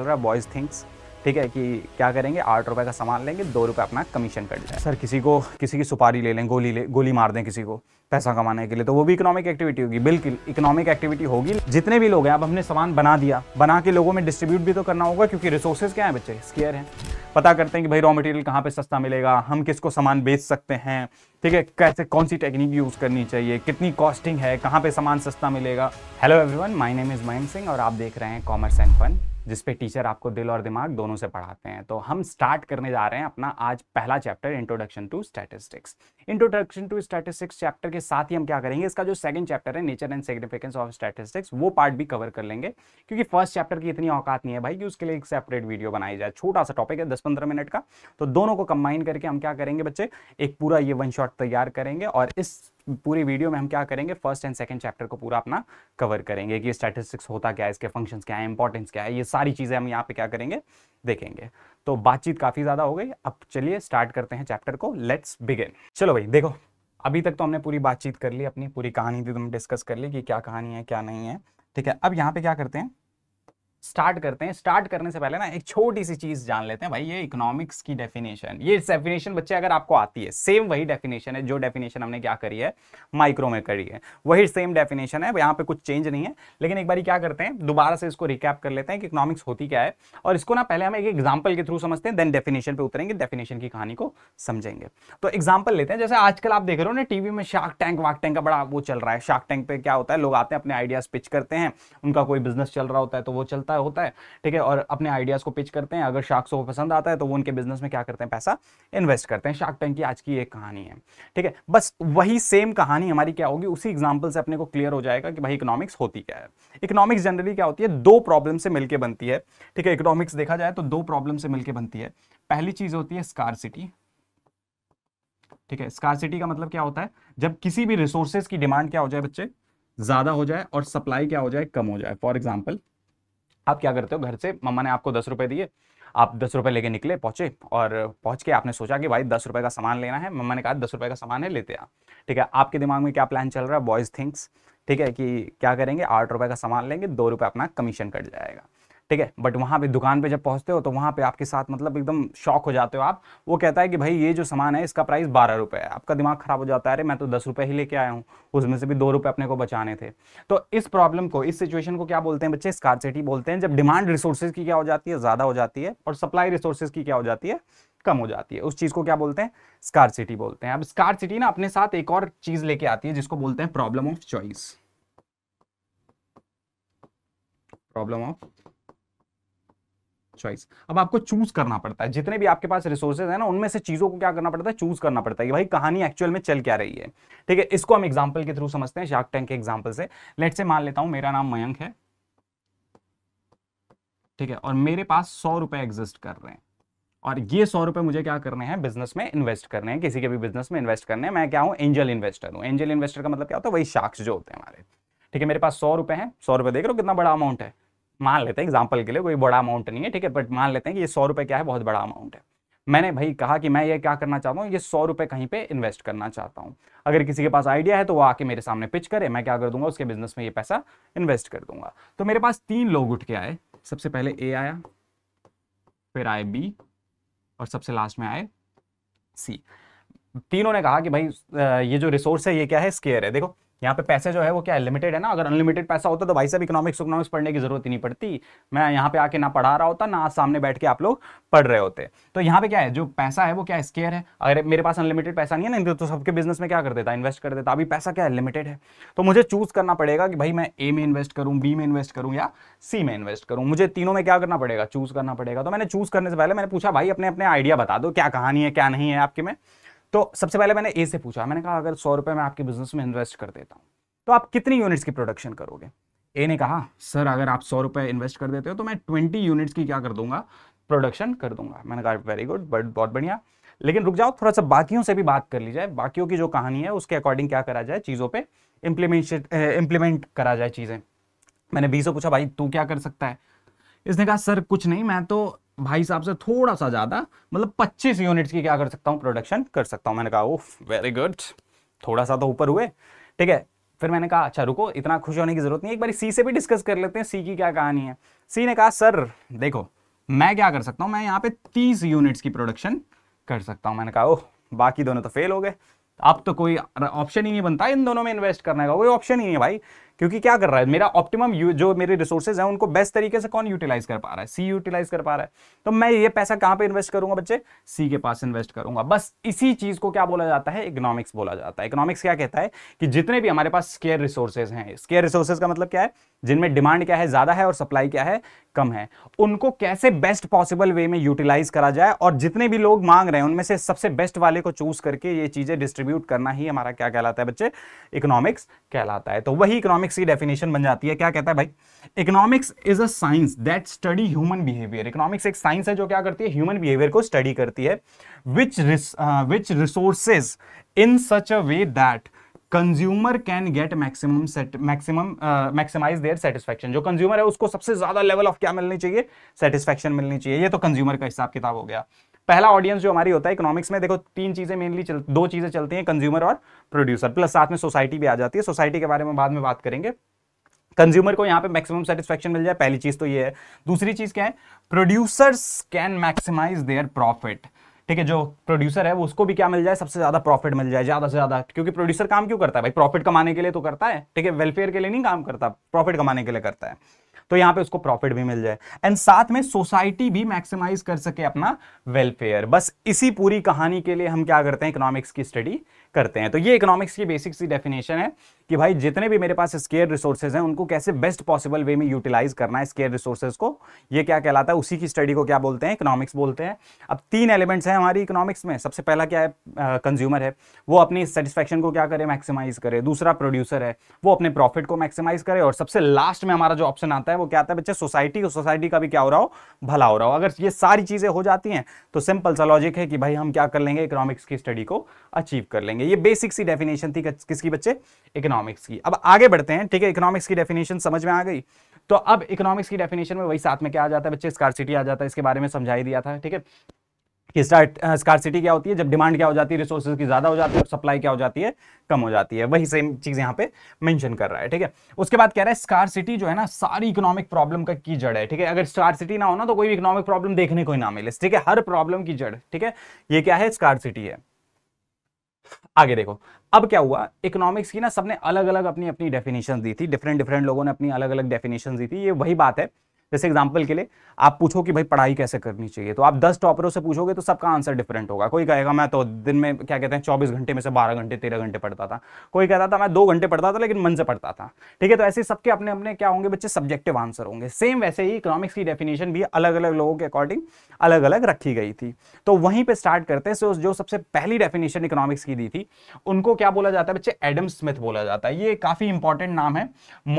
चल रहा है बॉयज़ थिंक्स ठीक है कि क्या करेंगे आठ रुपए का सामान लेंगे दो रुपए अपना कमीशन कट जाए सर किसी को किसी की सुपारी ले लें गोली ले गोली मार दें किसी को पैसा कमाने के लिए तो वो भी इकोनॉमिक एक्टिविटी होगी बिल्कुल इकोनॉमिक एक्टिविटी होगी जितने भी लोग हैं अब हमने सामान बना दिया बना के लोगों में डिस्ट्रीब्यूट भी तो करना होगा क्योंकि रिसोर्सेज क्या है बच्चे स्केयर हैं पता करते हैं कि भाई रॉ मटेरियल कहाँ पे सस्ता मिलेगा हम किसको सामान बेच सकते हैं ठीक है कैसे कौन सी टेक्निक यूज़ करनी चाहिए कितनी कॉस्टिंग है कहाँ पे सामान सस्ता मिलेगा hello everyone my name is Mayank Singh और आप देख रहे हैं कॉमर्स एंड फन जिसपे टीचर आपको दिल और दिमाग दोनों से पढ़ाते हैं तो हम स्टार्ट करने जा रहे हैं अपना आज पहला chapter introduction to statistics introduction to statistics chapter के साथ ही हम क्या करेंगे इसका जो सेकंड चैप्टर है nature and significance of statistics वो पार्ट भी कवर कर लेंगे क्योंकि फर्स्ट चैप्टर की इतनी औकात नहीं है भाई कि उसके लिए एक सेपरेट वीडियो बनाई जाए छोटा सा टॉपिक है दस पंद्रह मिनट का तो दोनों को कंबाइन करके हम क्या करेंगे बच्चे एक पूरा ये वन शॉट तैयार करेंगे और इस पूरी वीडियो में हम क्या करेंगे फर्स्ट एंड सेकंड चैप्टर को पूरा अपना कवर करेंगे कि स्टैटिस्टिक्स होता क्या है इसके फंक्शन क्या है इंपॉर्टेंस क्या है ये सारी चीज़ें हम यहाँ पे क्या करेंगे देखेंगे तो बातचीत काफ़ी ज़्यादा हो गई अब चलिए स्टार्ट करते हैं चैप्टर को लेट्स बिगिन चलो भाई देखो अभी तक तो हमने पूरी बातचीत कर ली अपनी पूरी कहानी थी तो डिस्कस कर ली कि क्या कहानी है क्या नहीं है ठीक है अब यहाँ पे क्या करते हैं स्टार्ट करते हैं स्टार्ट करने से पहले ना एक छोटी सी चीज़ जान लेते हैं भाई ये इकोनॉमिक्स की डेफिनेशन ये डेफिनेशन बच्चे अगर आपको आती है सेम वही डेफिनेशन है जो डेफिनेशन हमने क्या करी है माइक्रो में करी है वही सेम डेफिनेशन है यहाँ पे कुछ चेंज नहीं है लेकिन एक बार क्या करते हैं दोबारा से इसको रिकैप कर लेते हैं कि इकोनॉमिक्स होती क्या है और इसको ना पहले हम एक एग्जाम्पल के थ्रू समझते हैं देन डेफिनेशन पर उतरेंगे डेफिनेशन की कहानी को समझेंगे तो एग्जाम्पल लेते हैं जैसे आजकल आप देख रहे हो ना टीवी में शार्क टैंक वाक टैंक का बड़ा वो चल रहा है शार्क टैंक पे क्या होता है लोग आते हैं अपने आइडियाज पिच करते हैं उनका कोई बिजनेस चल रहा होता है तो वो चलता होता है होता है ठीक है और अपने आइडियाज़ को पिच करते हैं अगर शार्क को पसंद आता है तो वो उनके बिजनेस में क्या करते हैं पैसा इन्वेस्ट करते हैं शार्क टैंक की आज की एक कहानी है ठीक है बस वही सेम कहानी हमारी क्या होगी उसी एग्जाम्पल से अपने को क्लियर हो जाएगा कि भाई इकोनॉमिक्स होती क्या है इकोनॉमिक्स जनरली क्या होती है दो प्रॉब्लम से मिलकर बनती है ठीक है इकोनॉमिक्स देखा जाए तो दो प्रॉब्लम से मिलकर बनती है पहली चीज़ होती है स्कार ठीक है स्कार का मतलब क्या होता है जब किसी भी रिसोर्सेज की डिमांड क्या हो जाए बच्चे ज़्यादा हो जाए और सप्लाई क्या हो जाए कम हो जाए फॉर एग्जाम्पल आप क्या करते हो घर से मम्मा ने आपको दस रुपये दिए आप दस रुपये लेके निकले पहुंचे और पहुंच के आपने सोचा कि भाई दस रुपये का सामान लेना है मम्मा ने कहा दस रुपये का सामान है लेते आप ठीक है आपके दिमाग में क्या प्लान चल रहा है बॉयज़ थिंक्स ठीक है कि क्या करेंगे आठ रुपये का सामान लेंगे दो रुपये अपना कमीशन कट जाएगा ठीक है बट वहाँ पे दुकान पे जब पहुँचते हो तो वहाँ पे आपके साथ मतलब एकदम शॉक हो जाते हो आप वो कहता है कि भाई ये जो सामान है इसका प्राइस बारह रुपये है आपका दिमाग खराब हो जाता है अरे मैं तो दस रुपये ही लेके आया हूँ उसमें से भी दो रुपये अपने को बचाने थे तो इस प्रॉब्लम को इस सिचुएशन को क्या बोलते हैं बच्चे स्कारसिटी बोलते हैं जब डिमांड रिसोर्सेज की क्या हो जाती है ज़्यादा हो जाती है और सप्लाई रिसोर्सेज की क्या हो जाती है कम हो जाती है उस चीज को क्या बोलते हैं स्कारसिटी बोलते हैं अब स्कारसिटी ना अपने साथ एक और चीज लेके आती है जिसको बोलते हैं problem of choice problem of choice अब आपको चूज करना पड़ता है जितने भी आपके पास रिसोर्सेज है ना उनमें से चीजों को क्या करना पड़ता है चूज करना पड़ता है कि भाई कहानी एक्चुअल में चल क्या रही है ठीक है इसको हम एग्जाम्पल के थ्रू समझते हैं शार्क टैंक के एग्जाम्पल से लेट से मान लेता हूं मेरा नाम मयंक है ठीक है और मेरे पास सौ रुपए एग्जिस्ट कर रहे हैं और ये सौ रुपए मुझे क्या करने हैं बिजनेस में इन्वेस्ट करने हैं किसी के भी बिजनेस में इन्वेस्ट करने हैं मैं क्या हूँ एंजल इन्वेस्टर हूं एंजल इन्वेस्टर का मतलब क्या होता है वही शार्क्स जो होते हैं हमारे ठीक है मेरे पास सौ रुपए हैं सौ रुपए देख रहे हो कितना बड़ा अमाउंट है मान लेते हैं एग्जाम्पल के लिए कोई बड़ा अमाउंट नहीं है ठीक है बट मान लेते हैं कि ये सौ रुपये क्या है बहुत बड़ा अमाउंट है मैंने भाई कहा कि मैं ये क्या करना चाहता हूँ ये सौ रुपये कहीं पे इन्वेस्ट करना चाहता हूँ अगर किसी के पास आइडिया है तो वो आके मेरे सामने पिच करे मैं क्या कर दूंगा उसके बिजनेस में ये पैसा इन्वेस्ट कर दूंगा तो मेरे पास तीन लोग उठ के आए सबसे पहले ए आया फिर आए बी और सबसे लास्ट में आए सी तीनों ने कहा कि भाई ये जो रिसोर्स है ये क्या है स्केयर है देखो यहाँ पे पैसे जो है वो क्या लिमिटेड है ना अगर अनलिमिटेड पैसा होता तो भाई साहब इकोनॉमिक्स इकोनॉमिक्स पढ़ने की जरूरत ही नहीं पड़ती मैं यहाँ पे आके ना पढ़ा रहा होता ना आज सामने बैठ के आप लोग पढ़ रहे होते तो यहाँ पे क्या है जो पैसा है वो क्या स्केयर है अगर मेरे पास अनलिमिटेड पैसा नहीं है ना तो सबके बिजनेस में क्या कर देता इन्वेस्ट कर देता अभी पैसा क्या है लिमिटेड है तो मुझे चूज करना पड़ेगा कि भाई मैं ए में इन्वेस्ट करूँ बी में इन्वेस्ट करूँ या सी में इन्वेस्ट करूँ मुझे तीनों में क्या करना पड़ेगा चूज करना पड़ेगा तो मैंने चूज करने से पहले मैंने पूछा भाई अपने अपने आइडिया बता दो क्या कहानी है क्या नहीं है आपके में तो सबसे पहले मैंने ए से पूछा मैंने कहा अगर सौ रुपए मैं आपके बिजनेस में इन्वेस्ट कर देता हूँ तो आप कितनी यूनिट्स की प्रोडक्शन करोगे ए ने कहा सर अगर आप सौ रुपए इन्वेस्ट कर देते हो तो मैं ट्वेंटी यूनिट्स की क्या कर दूंगा प्रोडक्शन कर दूंगा मैंने कहा वेरी गुड बट बहुत बढ़िया लेकिन रुक जाओ थोड़ा सा बाकियों से भी बात कर ली जाए बाकियों की जो कहानी है उसके अकॉर्डिंग क्या करा जाए चीज़ों पर इम्प्लीमेंट इम्प्लीमेंट करा जाए चीज़ें मैंने बी से पूछा भाई तू क्या कर सकता है इसने कहा सर कुछ नहीं मैं तो भाई साहब से थोड़ा सा ज़्यादा मतलब 25 यूनिट्स की क्या कर सकता हूँ प्रोडक्शन कर सकता हूँ मैंने कहा ओह वेरी गुड थोड़ा सा तो ऊपर हुए ठीक है फिर मैंने कहा अच्छा रुको इतना खुश होने की जरूरत नहीं एक बार सी से भी डिस्कस कर लेते हैं सी की क्या कहानी है सी ने कहा सर देखो मैं क्या कर सकता हूँ मैं यहाँ पे तीस यूनिट्स की प्रोडक्शन कर सकता हूँ मैंने कहा ओह बाकी दोनों तो फेल हो गए अब तो कोई ऑप्शन ही नहीं बनता इन दोनों में इन्वेस्ट करने का कोई ऑप्शन ही नहीं है भाई क्योंकि क्या कर रहा है मेरा ऑप्टिमम जो मेरे रिसोर्सेज हैं उनको बेस्ट तरीके से कौन यूटिलाइज कर पा रहा है सी यूटिलाइज कर पा रहा है तो मैं ये पैसा कहां पे इन्वेस्ट करूंगा बच्चे सी के पास इन्वेस्ट करूंगा बस इसी चीज को क्या बोला जाता है इकोनॉमिक्स बोला जाता है इकोनॉमिक्स क्या कहता है कि जितने भी हमारे पास स्केयर रिसोर्सेज हैं स्केयर रिसोर्सेज का मतलब क्या है जिनमें डिमांड क्या है ज्यादा है और सप्लाई क्या है कम है उनको कैसे बेस्ट पॉसिबल वे में यूटिलाइज करा जाए और जितने भी लोग मांग रहे हैं उनमें से सबसे बेस्ट वाले को चूज करके ये चीजें डिस्ट्रीब्यूट करना ही हमारा क्या कहलाता है बच्चे इकोनॉमिक्स कहलाता है तो वही इकोनॉमिक इकोनॉमिक्स की डेफिनेशन बन जाती है क्या कहता है भाई economics is a science that study human behaviour economics एक साइंस है जो क्या करती है ह्यूमन बिहेवियर को स्टडी करती है which which resources in such a way that consumer can get maximum set maximum maximise their satisfaction जो कंज्यूमर है उसको सबसे ज्यादा लेवल ऑफ क्या मिलनी चाहिए सेटिस्फेक्शन मिलनी चाहिए ये तो कंज्यूमर का हिसाब किताब हो गया पहला ऑडियंस जो हमारी होता है इकोनॉमिक्स में देखो तीन चीज़ें मेनली चल दो चीज़ें चलती हैं कंज्यूमर और प्रोड्यूसर प्लस साथ में सोसाइटी भी आ जाती है सोसाइटी के बारे में बाद में बात करेंगे कंज्यूमर को यहाँ पे मैक्सिमम सेटिस्फेक्शन मिल जाए पहली चीज़ तो ये है दूसरी चीज़ क्या है producers can maximise their profit ठीक है जो प्रोड्यूसर है वो उसको भी क्या मिल जाए सबसे ज्यादा प्रॉफिट मिल जाए ज्यादा से ज्यादा क्योंकि प्रोड्यूसर काम क्यों करता है भाई प्रॉफिट कमाने के लिए तो करता है ठीक है वेलफेयर के लिए नहीं काम करता प्रॉफिट कमाने के लिए करता है तो यहां पे उसको प्रॉफिट भी मिल जाए एंड साथ में सोसाइटी भी मैक्सिमाइज कर सके अपना वेलफेयर बस इसी पूरी कहानी के लिए हम क्या करते हैं इकोनॉमिक्स की स्टडी करते हैं तो ये इकोनॉमिक्स की बेसिक सी डेफिनेशन है कि भाई जितने भी मेरे पास स्केयर रिसोर्सेज हैं उनको कैसे बेस्ट पॉसिबल वे में यूटिलाइज करना है स्केयर रिसोर्सेज को ये क्या कहलाता है उसी की स्टडी को क्या बोलते हैं इकोनॉमिक्स बोलते हैं अब तीन एलिमेंट्स हैं हमारी इकोनॉमिक्स में सबसे पहला क्या है कंज्यूमर है वो अपनी सेटिस्फेक्शन को क्या करे मैक्सिमाइज करे दूसरा प्रोड्यूसर है वो अपने प्रॉफिट को मैक्सिमाइज करे और सबसे लास्ट में हमारा जो ऑप्शन आता है वो क्या आता है बच्चे सोसाइटी और सोसाइटी का भी क्या हो रहा हो भला हो रहा हो अगर ये सारी चीज़ें हो जाती हैं तो सिंपल सा लॉजिक है कि भाई हम क्या कर लेंगे इकोनॉमिक्स की स्टडी को अचीव कर लेंगे करेंगे ये बेसिक सी डेफिनेशन थी किसकी बच्चे इकोनॉमिक्स की अब आगे बढ़ते हैं ठीक है इकोनॉमिक्स की डेफिनेशन समझ में आ गई तो अब इकोनॉमिक्स की डेफिनेशन में वही साथ में क्या आ जाता है बच्चे स्कारसिटी आ जाता है इसके बारे में समझाई दिया था ठीक है कि स्कारसिटी क्या होती है जब डिमांड क्या हो जाती है रिसोर्सेज की ज़्यादा हो जाती है सप्लाई क्या हो जाती है कम हो जाती है वही सेम चीज़ यहाँ पे मेंशन कर रहा है ठीक है उसके बाद कह रहा है स्कारसिटी जो है ना सारी इकोनॉमिक प्रॉब्लम का की जड़ है ठीक है अगर स्कारसिटी ना हो ना तो कोई भी इकोनॉमिक प्रॉब्लम देखने को ही ना मिले ठीक है हर प्रॉब्लम की जड़ ठीक है ये क्या है स्कारसिटी है आगे देखो अब क्या हुआ इकोनॉमिक्स की ना सबने अलग अलग अपनी अपनी डेफिनेशन दी थी डिफरेंट डिफरेंट लोगों ने अपनी अलग अलग डेफिनेशन दी थी ये वही बात है जैसे एग्जाम्पल के लिए आप पूछो कि भाई पढ़ाई कैसे करनी चाहिए तो आप दस टॉपरों से पूछोगे तो सबका आंसर डिफरेंट होगा कोई कहेगा मैं तो दिन में क्या कहते हैं चौबीस घंटे में से बारह घंटे तेरह घंटे पढ़ता था कोई कहता था मैं दो घंटे पढ़ता था लेकिन मन से पढ़ता था ठीक है तो ऐसे सबके अपने अपने क्या होंगे बच्चे सब्जेक्टिव आंसर होंगे सेम वैसे ही इकोनॉमिक्स की डेफिनेशन भी अलग अलग लोगों के अकॉर्डिंग अलग अलग रखी गई थी तो वहीं पर स्टार्ट करते हैं जो सबसे पहली डेफिनेशन इकोनॉमिक्स की दी थी उनको क्या बोला जाता है बच्चे एडम स्मिथ बोला जाता है ये काफ़ी इंपॉर्टेंट नाम है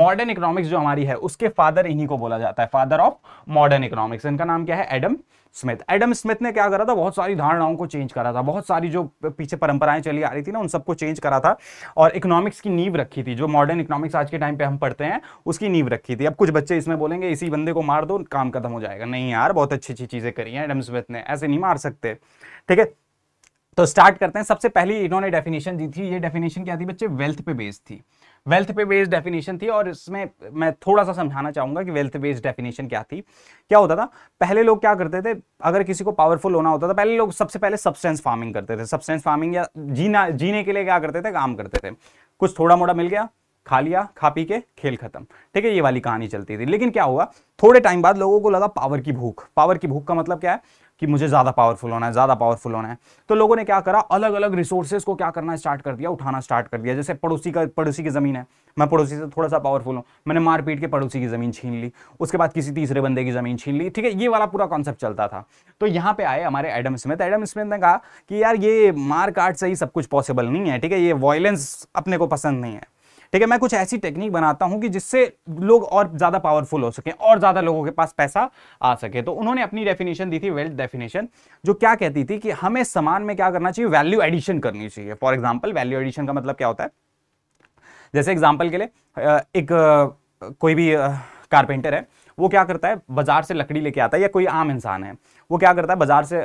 मॉडर्न इकोनॉमिक्स जो हमारी है उसके फादर इन्हीं को बोला जाता है फादर ऑफ मॉडर्न इकोनॉमिक्स इनका नाम क्या है एडम स्मिथ एडम स्मिथ ने क्या करा था बहुत सारी धारणाओं को चेंज करा था बहुत सारी जो पीछे परंपराएं चली आ रही थी ना उन सबको चेंज करा था और इकोनॉमिक्स की नींव रखी थी जो मॉडर्न इकोनॉमिक्स आज के टाइम पे हम पढ़ते हैं उसकी नींव रखी थी अब कुछ बच्चे इसमें बोलेंगे इसी बंदे को मार दो काम खत्म हो जाएगा नहीं यार बहुत अच्छी अच्छी चीज़ें करी हैं एडम स्मिथ ने ऐसे नहीं मार सकते ठीक है तो स्टार्ट करते हैं सबसे पहली इन्होंने डेफिनेशन दी थी ये डेफिनेशन क्या थी बच्चे वेल्थ पे बेस्ड थी वेल्थ पे बेस्ड डेफिनेशन थी और इसमें मैं थोड़ा सा समझाना चाहूंगा कि वेल्थ बेस्ड डेफिनेशन क्या थी क्या होता था पहले लोग क्या करते थे अगर किसी को पावरफुल होना होता था पहले लोग सबसे पहले सब्सटेंस फार्मिंग करते थे सब्सटेंस फार्मिंग या जीना जीने के लिए क्या करते थे काम करते थे कुछ थोड़ा मोड़ा मिल गया खा लिया खा पी के खेल खत्म ठीक है ये वाली कहानी चलती थी लेकिन क्या हुआ थोड़े टाइम बाद लोगों को लगा पावर की भूख पावर की भूख का मतलब क्या है कि मुझे ज़्यादा पावरफुल होना है ज़्यादा पावरफुल होना है तो लोगों ने क्या करा अलग अलग रिसोर्सेज को क्या करना स्टार्ट कर दिया उठाना स्टार्ट कर दिया जैसे पड़ोसी का पड़ोसी की ज़मीन है मैं पड़ोसी से थोड़ा सा पावरफुल हूँ मैंने मारपीट के पड़ोसी की ज़मीन छीन ली उसके बाद किसी तीसरे बंदे की ज़मीन छीन ली ठीक है ये वाला पूरा कॉन्सेप्ट चलता था तो यहाँ पे आए हमारे एडम स्मिथ एडम स्मिथ ने कहा कि यार ये मार काट से ही सब कुछ पॉसिबल नहीं है ठीक है ये वॉयलेंस अपने को पसंद नहीं है ठीक है मैं कुछ ऐसी टेक्निक बनाता हूं कि जिससे लोग और ज्यादा पावरफुल हो सके और ज्यादा लोगों के पास पैसा आ सके तो उन्होंने अपनी डेफिनेशन दी थी वेल्थ डेफिनेशन जो क्या कहती थी कि हमें समान में क्या करना चाहिए वैल्यू एडिशन करनी चाहिए फॉर एग्जाम्पल वैल्यू एडिशन का मतलब क्या होता है जैसे एग्जाम्पल के लिए एक कोई भी कारपेंटर है वो क्या करता है बाजार से लकड़ी लेके आता है या कोई आम इंसान है वो क्या करता है बाजार से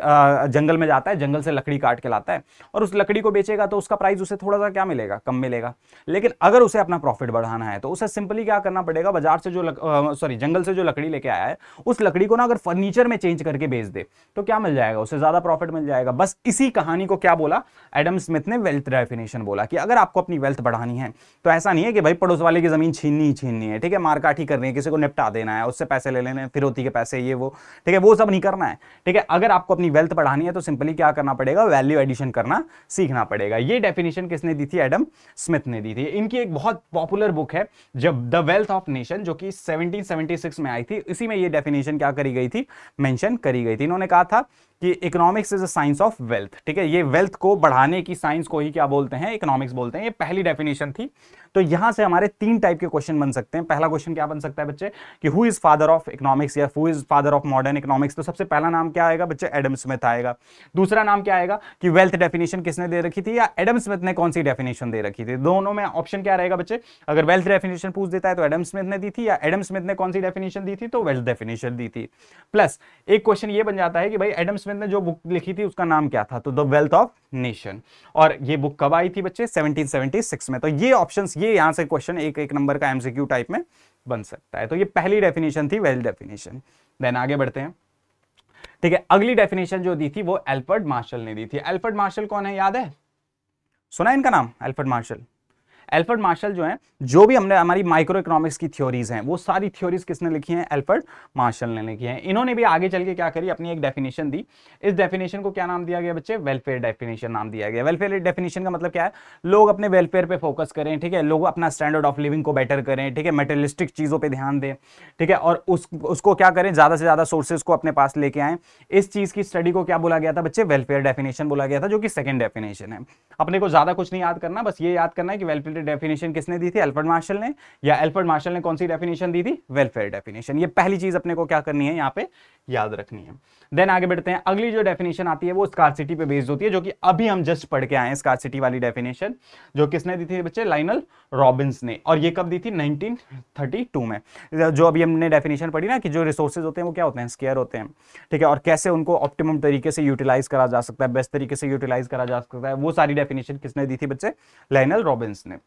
जंगल में जाता है जंगल से लकड़ी काट के लाता है और उस लकड़ी को बेचेगा तो उसका प्राइस उसे थोड़ा सा क्या मिलेगा कम मिलेगा लेकिन अगर उसे अपना प्रॉफिट बढ़ाना है तो उसे सिंपली क्या करना पड़ेगा बाजार से जो सॉरी जंगल से जो लकड़ी लेके आया है उस लकड़ी को ना अगर फर्नीचर में चेंज करके बेच दे तो क्या मिल जाएगा उसे ज़्यादा प्रॉफिट मिल जाएगा बस इसी कहानी को क्या बोला एडम स्मिथ ने वेल्थ डेफिनेशन बोला कि अगर आपको अपनी वेल्थ बढ़ानी है तो ऐसा नहीं है कि भाई पड़ोस वाले की ज़मीन छीननी ही छीननी है ठीक है मारकाट ही करनी है किसी को निपटा देना है उससे पैसे ले लेने फिरौती के पैसे ये वो ठीक है वो सब नहीं करना है ठीक है अगर आपको अपनी वेल्थ बढ़ानी है तो सिंपली क्या करना पड़ेगा वैल्यू एडिशन करना सीखना पड़ेगा ये डेफिनेशन किसने दी थी एडम स्मिथ ने दी थी इनकी एक बहुत पॉपुलर बुक है जब द वेल्थ ऑफ नेशन जो कि 1776 में आई थी इसी में ये डेफिनेशन क्या करी गई थी मेंशन करी गई थी इन्होंने कहा था कि economics is a science of wealth ठीक है ये वेल्थ को बढ़ाने की साइंस को ही क्या बोलते हैं इकोनॉमिक्स बोलते हैं ये पहली डेफिनेशन थी तो यहां से हमारे तीन टाइप के क्वेश्चन बन सकते हैं पहला क्वेश्चन क्या बन सकता है बच्चे कि who is father of economics या who is father of modern economics तो सबसे पहला नाम क्या आएगा बच्चे एडम स्मिथ आएगा दूसरा नाम क्या आएगा कि वेल्थ डेफिनेशन किसने दे रखी थी या एडम स्मिथ ने कौन सी डेफिनेशन दे रखी थी दोनों में ऑप्शन क्या रहेगा बच्चे अगर वेल्थ डेफिनेशन पूछ देता है तो एडम स्मिथ ने दी थी या एडम स्मिथ ने कौन सी डेफिनेशन दी थी तो वेल्थ डेफिनेशन दी थी प्लस एक क्वेश्चन ये बन जाता है कि भाई एडम स्मिथ स्मिथ ने जो बुक लिखी थी उसका नाम क्या था तो द वेल्थ ऑफ नेशन और ये बुक कब आई थी बच्चे 1776 में तो ये ऑप्शन ये यहाँ से क्वेश्चन एक एक नंबर का एमसीक्यू टाइप में बन सकता है तो ये पहली डेफिनेशन थी वेल्थ डेफिनेशन देन आगे बढ़ते हैं ठीक है अगली डेफिनेशन जो दी थी वो एल्फर्ड मार्शल ने दी थी एल्फर्ड मार्शल कौन है याद है सुना इनका नाम एल्फर्ड मार्शल एल्फर्ड मार्शल जो है जो भी हमने हमारी माइक्रो इकोनॉमिक्स की थ्योरीज हैं वो सारी थ्योरीज किसने लिखी हैं एल्फर्ड मार्शल ने लिखी हैं इन्होंने भी आगे चल के क्या करी अपनी एक डेफिनेशन दी इस डेफिनेशन को क्या नाम दिया गया बच्चे वेलफेयर डेफिनेशन नाम दिया गया वेलफेयर डेफिनेशन का मतलब क्या है लोग अपने वेलफेयर पर फोकस करें ठीक है लोग अपना स्टैंडर्ड ऑफ लिविंग को बेटर करें ठीक है मेटेलिस्टिक चीज़ों पर ध्यान दें ठीक है और उस उसको क्या करें ज़्यादा से ज़्यादा सोर्सेज को अपने पास लेके आए इस चीज़ की स्टडी को क्या बोला गया था बच्चे वेलफेयर डेफिनेशन बोला गया था जो कि सेकेंड डेफिनेशन है अपने को ज़्यादा कुछ नहीं याद करना बस ये याद करना है कि वेलफेयर डेफिनेशन किसने दी थी एल्फर्ड मार्शल ने या एल्फर्ड मार्शल ने कौन सी डेफिनेशन दी थी वेलफेयर डेफिनेशन ये पहली चीज अपने को क्या करनी है यहाँ पे याद रखनी है देन आगे बढ़ते हैं अगली जो डेफिनेशन आती है वो स्कारसिटी पे बेस्ड होती है जो कि अभी हम जस्ट पढ़ के आए हैं स्कारसिटी वाली डेफिनेशन जो किसने दी थी बच्चे लाइनल रॉबिन्स ने और ये कब दी थी नाइनटीन में जो अभी हमने डेफिनेशन पढ़ी ना कि जो रिसोर्सेज होते हैं वो क्या होते हैं स्केयर होते हैं ठीक है और कैसे उनको ऑप्टिमम तरीके से यूटिलाइज करा जा सकता है बेस्ट तरीके से यूटिलाइज करा जा सकता है वो सारी डेफिनेशन किसने दी थी बच्चे लाइनल रॉबिन्स ने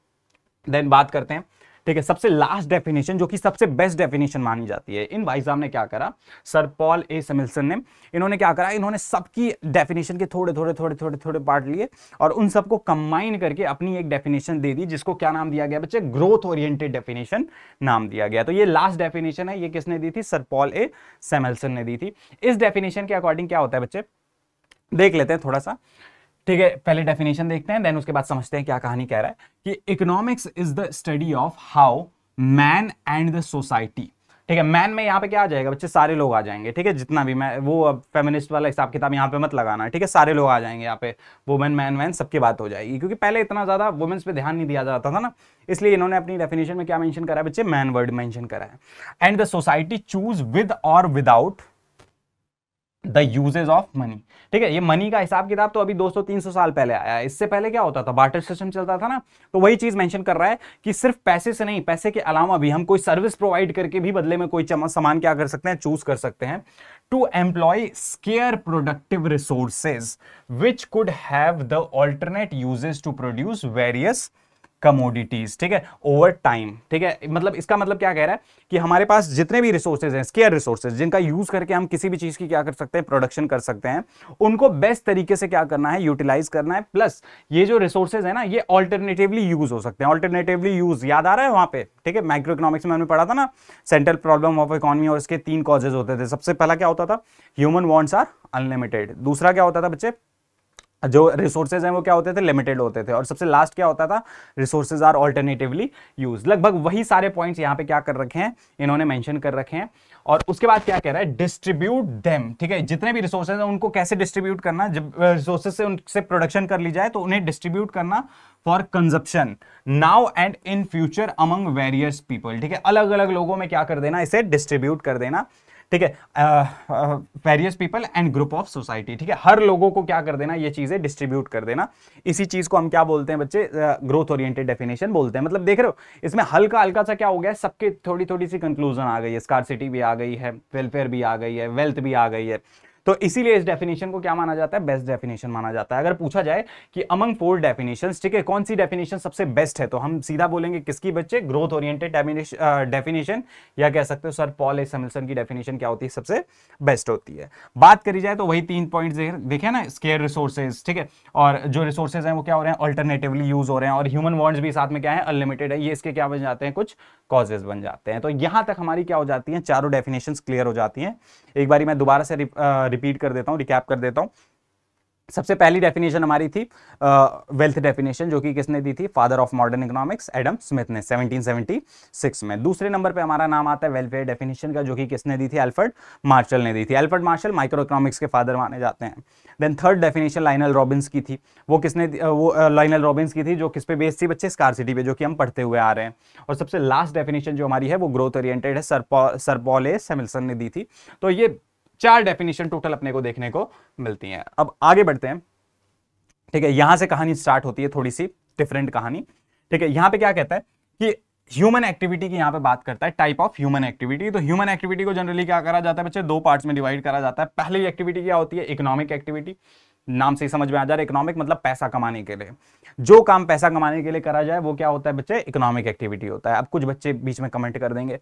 देन बात करते हैं ठीक है सबसे लास्ट डेफिनेशन जो कि सबसे बेस्ट डेफिनेशन मानी जाती है इन भाई साहब ने क्या करा सर पॉल ए समिल्सन ने इन्होंने क्या करा इन्होंने सबकी डेफिनेशन के थोड़े थोड़े थोड़े थोड़े थोड़े पार्ट लिए और उन सबको कंबाइन करके अपनी एक डेफिनेशन दे दी जिसको क्या नाम दिया गया बच्चे ग्रोथ ओरिएंटेड डेफिनेशन नाम दिया गया तो ये लास्ट डेफिनेशन है ये किसने दी थी सर पॉल ए सेमिल्सन ने दी थी इस डेफिनेशन के अकॉर्डिंग क्या होता है बच्चे देख लेते हैं थोड़ा सा ठीक है पहले डेफिनेशन देखते हैं देन उसके बाद समझते हैं क्या कहानी कह रहा है कि economics is the study of how man and the society ठीक है मैन में यहाँ पे क्या आ जाएगा बच्चे सारे लोग आ जाएंगे ठीक है जितना भी मैं वो अब फेमिनिस्ट वाला हिसाब किताब यहाँ पे मत लगाना ठीक है सारे लोग आ जाएंगे यहाँ पे वुमेन मैन वैन सबकी बात हो जाएगी क्योंकि पहले इतना ज़्यादा वुमेन्स पे ध्यान नहीं दिया जाता था ना इसलिए इन्होंने अपनी डेफिनेशन में क्या मैंशन करा है बच्चे मैन वर्ड मैंशन करा है and the society choose with और without the uses of money ठीक है ये मनी का हिसाब किताब तो अभी 200-300 साल पहले आया इससे पहले क्या होता था बार्टर सिस्टम चलता था ना तो वही चीज मेंशन कर रहा है कि सिर्फ पैसे से नहीं पैसे के अलावा भी हम कोई सर्विस प्रोवाइड करके भी बदले में कोई सामान क्या कर सकते हैं चूज कर सकते हैं to employ scarce productive resources which could have the alternate uses to produce various commodities ठीक है ओवर टाइम ठीक है मतलब इसका मतलब क्या कह रहा है कि हमारे पास जितने भी रिसोर्सेज हैं स्केयर रिसोर्सेज जिनका यूज करके हम किसी भी चीज की क्या कर सकते हैं प्रोडक्शन कर सकते हैं उनको बेस्ट तरीके से क्या करना है यूटिलाइज करना है प्लस ये जो रिसोर्सेज है ना ये ऑल्टरनेटिवली यूज हो सकते हैं ऑल्टरनेटिवली यूज याद आ रहा है वहां पर ठीक है माइक्रो इकोनॉमिक्स में हमने पढ़ा था ना सेंट्रल प्रॉब्लम ऑफ इकोनॉमी और इसके तीन कॉजेज होते थे सबसे पहला क्या होता था ह्यूमन वॉन्ट्स आर अनलिमिटेड दूसरा क्या होता था बच्चे जो रिसोर्सेज हैं वो क्या होते थे लिमिटेड होते थे और सबसे लास्ट क्या होता था रिसोर्सेज आर ऑल्टरनेटिवली यूज लगभग वही सारे पॉइंट्स यहाँ पे क्या कर रखे हैं इन्होंने मेंशन कर रखे हैं और उसके बाद क्या कह रहा है डिस्ट्रीब्यूट देम ठीक है जितने भी रिसोर्सेज हैं उनको कैसे डिस्ट्रीब्यूट करना जब रिसोर्सेज से उनसे प्रोडक्शन कर ली जाए तो उन्हें डिस्ट्रीब्यूट करना for consumption now and in future among various people ठीक है अलग अलग लोगों में क्या कर देना इसे डिस्ट्रीब्यूट कर देना ठीक है various people and group of society ठीक है हर लोगों को क्या कर देना ये चीज़ें डिस्ट्रीब्यूट कर देना इसी चीज़ को हम क्या बोलते हैं बच्चे ग्रोथ ओरिएंटेड डेफिनेशन बोलते हैं मतलब देख रहे हो इसमें हल्का हल्का सा क्या हो गया सबके थोड़ी थोड़ी सी कंक्लूजन आ गई है स्कार भी आ गई है वेलफेयर भी आ गई है वेल्थ भी आ गई है तो इसीलिए इस डेफिनेशन को क्या माना जाता है बेस्ट डेफिनेशन माना जाता है अगर पूछा जाए कि अमंग फोर डेफिनेशन ठीक है कौन सी डेफिनेशन सबसे बेस्ट है तो हम सीधा बोलेंगे किसकी बच्चे ग्रोथ ओरिएंटेड डेफिनेशन या कह सकते हो सर पॉल एस हेमिल्सन की डेफिनेशन क्या होती है सबसे बेस्ट होती है बात करी जाए तो वही तीन पॉइंट देखे ना स्केयर रिसोर्सेज ठीक है और जो रिसोर्सेज हैं वो क्या हो रहे हैं अल्टरनेटिवली यूज हो रहे हैं और ह्यूमन वॉन्ट्स भी साथ में क्या है अनलिमिटेड है ये इसके क्या बन जाते हैं कुछ कॉजेज बन जाते हैं तो यहां तक हमारी क्या हो जाती है चारों डेफिनेशन क्लियर हो जाती है एक बार मैं दोबारा से रिपीट कर देता हूँ रिकैप कर देता हूँ सबसे पहली डेफिनेशन हमारी थी वेल्थ uh, डेफिनेशन जो कि किसने दी थी father of modern economics Adam Smith ने 1776 में दूसरे नंबर पे हमारा नाम आता है वेलफेयर डेफिनेशन का जो कि किसने दी थी एल्फर्ड मार्शल ने दी थी एल्फर्ड मार्शल माइक्रो इकोनॉमिक्स के फादर माने जाते हैं then third definition Lionel Robbins की थी वो किसने वो लाइनल uh, रॉबिन्स की थी जो किस पे बेस्ड थी बच्चे स्कार सिटी पे जो कि हम पढ़ते हुए आ रहे हैं और सबसे लास्ट डेफिनेशन जो हमारी है वो ग्रोथ ओरिएंटेड है सरपॉ सरपॉले सेमिल्सन ने दी थी तो ये चार डेफिनेशन टोटल अपने को देखने को मिलती हैं अब आगे बढ़ते हैं ठीक है यहां से कहानी स्टार्ट होती है थोड़ी सी डिफरेंट कहानी ठीक है यहां पे क्या कहता है कि ह्यूमन एक्टिविटी की यहां पे बात करता है टाइप ऑफ ह्यूमन एक्टिविटी तो ह्यूमन एक्टिविटी को जनरली क्या करा जाता है बच्चे दो पार्ट्स में डिवाइड करा जाता है पहली एक्टिविटी क्या होती है इकोनॉमिक एक्टिविटी नाम से ही समझ में आ जा रहा है इकोनॉमिक मतलब पैसा कमाने के लिए जो काम पैसा कमाने के लिए करा जाए वो क्या होता है बच्चे इकोनॉमिक एक्टिविटी होता है अब कुछ बच्चे बीच में कमेंट कर देंगे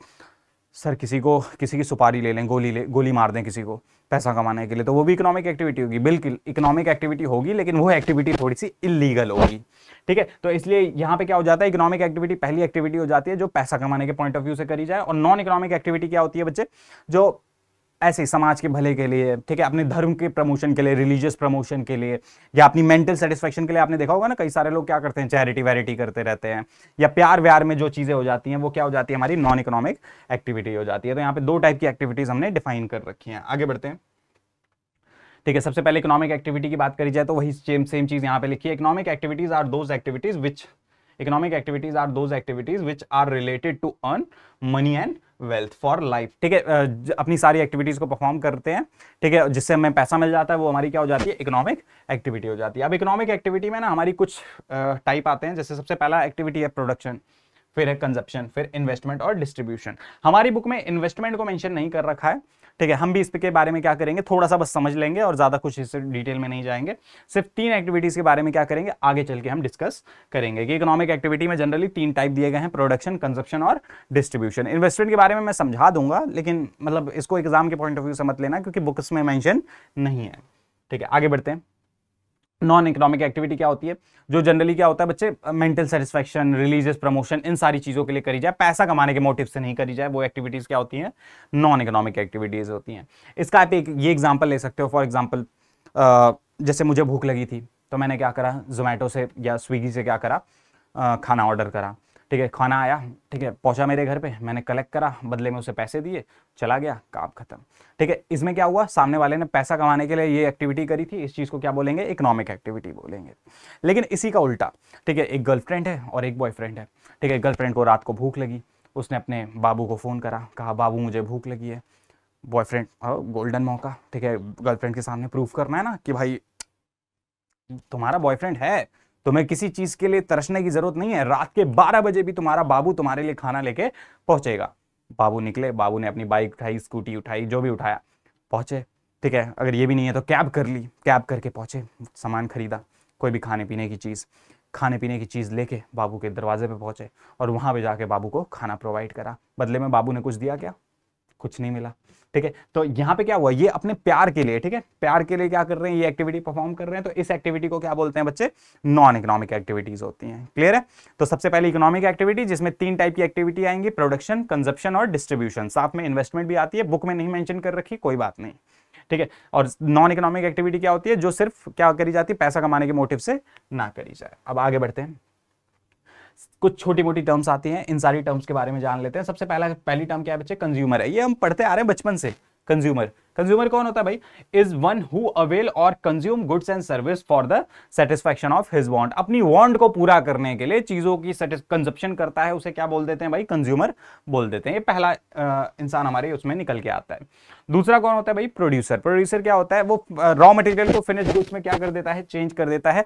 सर किसी को किसी की सुपारी ले लें गोली ले गोली मार दें किसी को पैसा कमाने के लिए तो वो भी इकोनॉमिक एक्टिविटी होगी बिल्कुल इकोनॉमिक एक्टिविटी होगी लेकिन वो एक्टिविटी थोड़ी सी इलीगल होगी ठीक है तो इसलिए यहाँ पे क्या हो जाता है इकोनॉमिक एक्टिविटी पहली एक्टिविटी हो जाती है जो पैसा कमाने के पॉइंट ऑफ व्यू से करी जाए और नॉन इकोनॉमिक एक्टिविटी क्या होती है बच्चे जो ऐसे समाज के भले के लिए ठीक है अपने धर्म के प्रमोशन के लिए रिलीजियस प्रमोशन के लिए या अपनी मेंटल सेटिस्फेक्शन के लिए आपने देखा होगा ना कई सारे लोग क्या करते हैं चैरिटी वैरिटी करते रहते हैं या प्यार व्यार में जो चीज़ें हो जाती हैं वो क्या हो जाती है हमारी नॉन इकोनॉमिक एक्टिविटी हो जाती है तो यहाँ पे दो टाइप की एक्टिविटीज़ हमने डिफाइन कर रखी हैं आगे बढ़ते हैं ठीक है सबसे पहले इकोनॉमिक एक्टिविटी की बात करी जाए तो वही सेम सेम चीज़ यहाँ पे लिखी है economic activities are those activities which economic activities are those activities which are related to earn money and wealth for life ठीक है अपनी सारी एक्टिविटीज़ को परफॉर्म करते हैं ठीक है जिससे हमें पैसा मिल जाता है वो हमारी क्या हो जाती है इकोनॉमिक एक्टिविटी हो जाती है अब इकोनॉमिक एक्टिविटी में ना हमारी कुछ टाइप आते हैं जैसे सबसे पहला एक्टिविटी है प्रोडक्शन फिर है कंजप्शन फिर इन्वेस्टमेंट और डिस्ट्रीब्यूशन हमारी बुक में इन्वेस्टमेंट को मेंशन नहीं कर रखा है ठीक है हम भी इसके बारे में क्या करेंगे थोड़ा सा बस समझ लेंगे और ज़्यादा कुछ इससे डिटेल में नहीं जाएंगे सिर्फ तीन एक्टिविटीज़ के बारे में क्या करेंगे आगे चल के हम डिस्कस करेंगे कि इकोनॉमिक एक्टिविटी में जनरली तीन टाइप दिए गए हैं प्रोडक्शन कंजप्शन और डिस्ट्रीब्यूशन इन्वेस्टमेंट के बारे में मैं समझा दूंगा लेकिन मतलब इसको एग्जाम के पॉइंट ऑफ व्यू से मत लेना क्योंकि बुक्स में मैंशन नहीं है ठीक है आगे बढ़ते हैं नॉन इकोनॉमिक एक्टिविटी क्या होती है जो जनरली क्या होता है बच्चे मेंटल सेटिस्फेक्शन रिलीजियस प्रमोशन इन सारी चीज़ों के लिए करी जाए पैसा कमाने के मोटिव से नहीं करी जाए वो एक्टिविटीज़ क्या होती हैं नॉन इकोनॉमिक एक्टिविटीज़ होती हैं इसका आप एक ये एग्जाम्पल ले सकते हो फॉर एग्जाम्पल जैसे मुझे भूख लगी थी तो मैंने क्या करा जोमेटो से या स्विगी से क्या करा आ, खाना ऑर्डर करा ठीक है खाना आया ठीक है पहुंचा मेरे घर पे मैंने कलेक्ट करा बदले में उसे पैसे दिए चला गया काम खत्म ठीक है इसमें क्या हुआ सामने वाले ने पैसा कमाने के लिए ये एक्टिविटी करी थी इस चीज़ को क्या बोलेंगे इकोनॉमिक एक्टिविटी बोलेंगे लेकिन इसी का उल्टा ठीक है एक गर्लफ्रेंड है और एक बॉयफ्रेंड है ठीक है गर्लफ्रेंड को रात को भूख लगी उसने अपने बाबू को फ़ोन करा कहा बाबू मुझे भूख लगी है बॉयफ्रेंड गोल्डन हाँ, मौका ठीक है गर्लफ्रेंड के सामने प्रूफ करना है ना कि भाई तुम्हारा बॉयफ्रेंड है तुम्हें तो किसी चीज़ के लिए तरसने की ज़रूरत नहीं है रात के बारह बजे भी तुम्हारा बाबू तुम्हारे लिए खाना लेके पहुंचेगा बाबू निकले बाबू ने अपनी बाइक उठाई स्कूटी उठाई जो भी उठाया पहुंचे ठीक है अगर ये भी नहीं है तो कैब कर ली कैब करके पहुंचे सामान खरीदा कोई भी खाने पीने की चीज़ खाने पीने की चीज़ लेके बाबू के दरवाजे पे पहुंचे और वहां पे जाके बाबू को खाना प्रोवाइड करा बदले में बाबू ने कुछ दिया क्या कुछ नहीं मिला ठीक है तो यहाँ पे क्या हुआ ये अपने प्यार के लिए ठीक है प्यार के लिए क्या कर रहे हैं ये एक्टिविटी परफॉर्म कर रहे हैं तो इस एक्टिविटी को क्या बोलते हैं बच्चे नॉन इकोनॉमिक एक्टिविटीज होती हैं क्लियर है तो सबसे पहले इकोनॉमिक एक्टिविटी जिसमें तीन टाइप की एक्टिविटी आएंगी प्रोडक्शन कंजप्शन और डिस्ट्रीब्यूशन साथ में इन्वेस्टमेंट भी आती है बुक में नहीं मैंशन कर रखी कोई बात नहीं ठीक है और नॉन इकोनॉमिक एक्टिविटी क्या होती है जो सिर्फ क्या करी जाती है पैसा कमाने के मोटिव से ना करी जाए अब आगे बढ़ते हैं कुछ छोटी मोटी टर्म्स आती हैं इन सारी टर्म्स के बारे में जान लेते हैं सबसे पहला पहली टर्म क्या है बच्चे कंज्यूमर है ये हम पढ़ते आ रहे हैं बचपन से कंज्यूमर कंज्यूमर कौन होता है भाई इज वन हु अवेल और consume goods and service for the satisfaction of his want अपनी वांट को पूरा करने के लिए चीजों की कंजप्शन करता है उसे क्या बोल देते हैं भाई कंज्यूमर बोल देते हैं ये पहला इंसान हमारे उसमें निकल के आता है दूसरा कौन होता है भाई प्रोड्यूसर प्रोड्यूसर क्या होता है वो रॉ मटेरियल को फिनिश गुड्स में क्या कर देता है चेंज कर देता है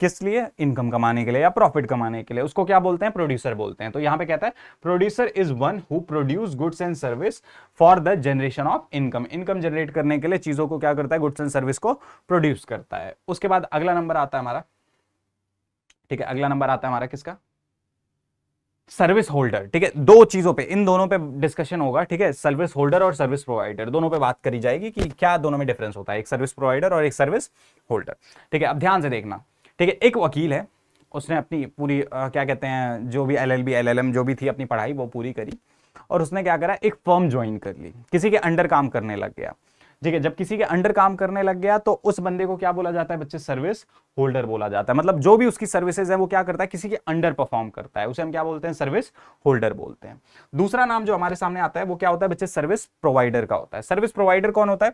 किस लिए इनकम कमाने के लिए या प्रॉफिट कमाने के लिए उसको क्या बोलते हैं प्रोड्यूसर बोलते हैं तो यहां पे कहता है producer is one who produce goods and service for the generation of income income generate करने के लिए चीजों को क्या करता है गुड्स एंड सर्विस को प्रोड्यूस करता है उसके बाद अगला नंबर आता है हमारा ठीक है अगला नंबर आता है हमारा किसका सर्विस होल्डर ठीक है दो चीजों पे इन दोनों पे डिस्कशन होगा ठीक है सर्विस होल्डर और सर्विस प्रोवाइडर दोनों पे बात करी जाएगी कि क्या दोनों में डिफरेंस होता है एक सर्विस प्रोवाइडर और एक सर्विस होल्डर ठीक है अब ध्यान से देखना ठीक है एक वकील है उसने अपनी पूरी आ, क्या कहते हैं जो भी L L B L L M जो भी थी अपनी पढ़ाई वो पूरी करी और उसने क्या करा एक फर्म ज्वाइन कर ली किसी के अंडर काम करने लग गया ठीक है जब किसी के अंडर काम करने लग गया तो उस बंदे को क्या बोला जाता है बच्चे सर्विस होल्डर बोला जाता है मतलब जो भी उसकी सर्विसेज है वो क्या करता है किसी के अंडर परफॉर्म करता है उसे हम क्या बोलते हैं सर्विस होल्डर बोलते हैं दूसरा नाम जो हमारे सामने आता है वो क्या होता है बच्चे सर्विस प्रोवाइडर का होता है सर्विस प्रोवाइडर कौन होता है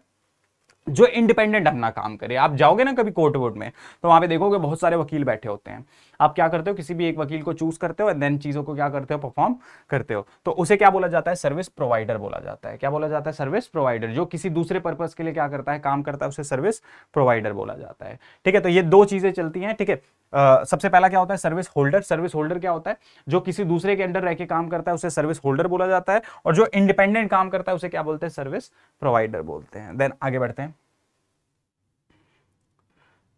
जो इंडिपेंडेंट अपना काम करे आप जाओगे ना कभी कोर्ट वोट में तो वहां पे देखोगे बहुत सारे वकील बैठे होते हैं आप क्या करते हो किसी भी एक वकील को चूज करते हो एंड देन चीज़ों को क्या करते हो परफॉर्म करते हो तो उसे क्या बोला जाता है सर्विस प्रोवाइडर बोला जाता है क्या बोला जाता है सर्विस प्रोवाइडर जो किसी दूसरे पर्पज के लिए क्या करता है काम करता है उसे सर्विस प्रोवाइडर बोला जाता है ठीक है तो ये दो चीज़ें चलती हैं ठीक है Uh, सबसे पहला क्या होता है सर्विस होल्डर सर्विस होल्डर क्या होता है जो किसी दूसरे के अंडर रह के काम करता है उसे सर्विस होल्डर बोला जाता है और जो इंडिपेंडेंट काम करता है उसे क्या बोलते हैं सर्विस प्रोवाइडर बोलते हैं देन आगे बढ़ते हैं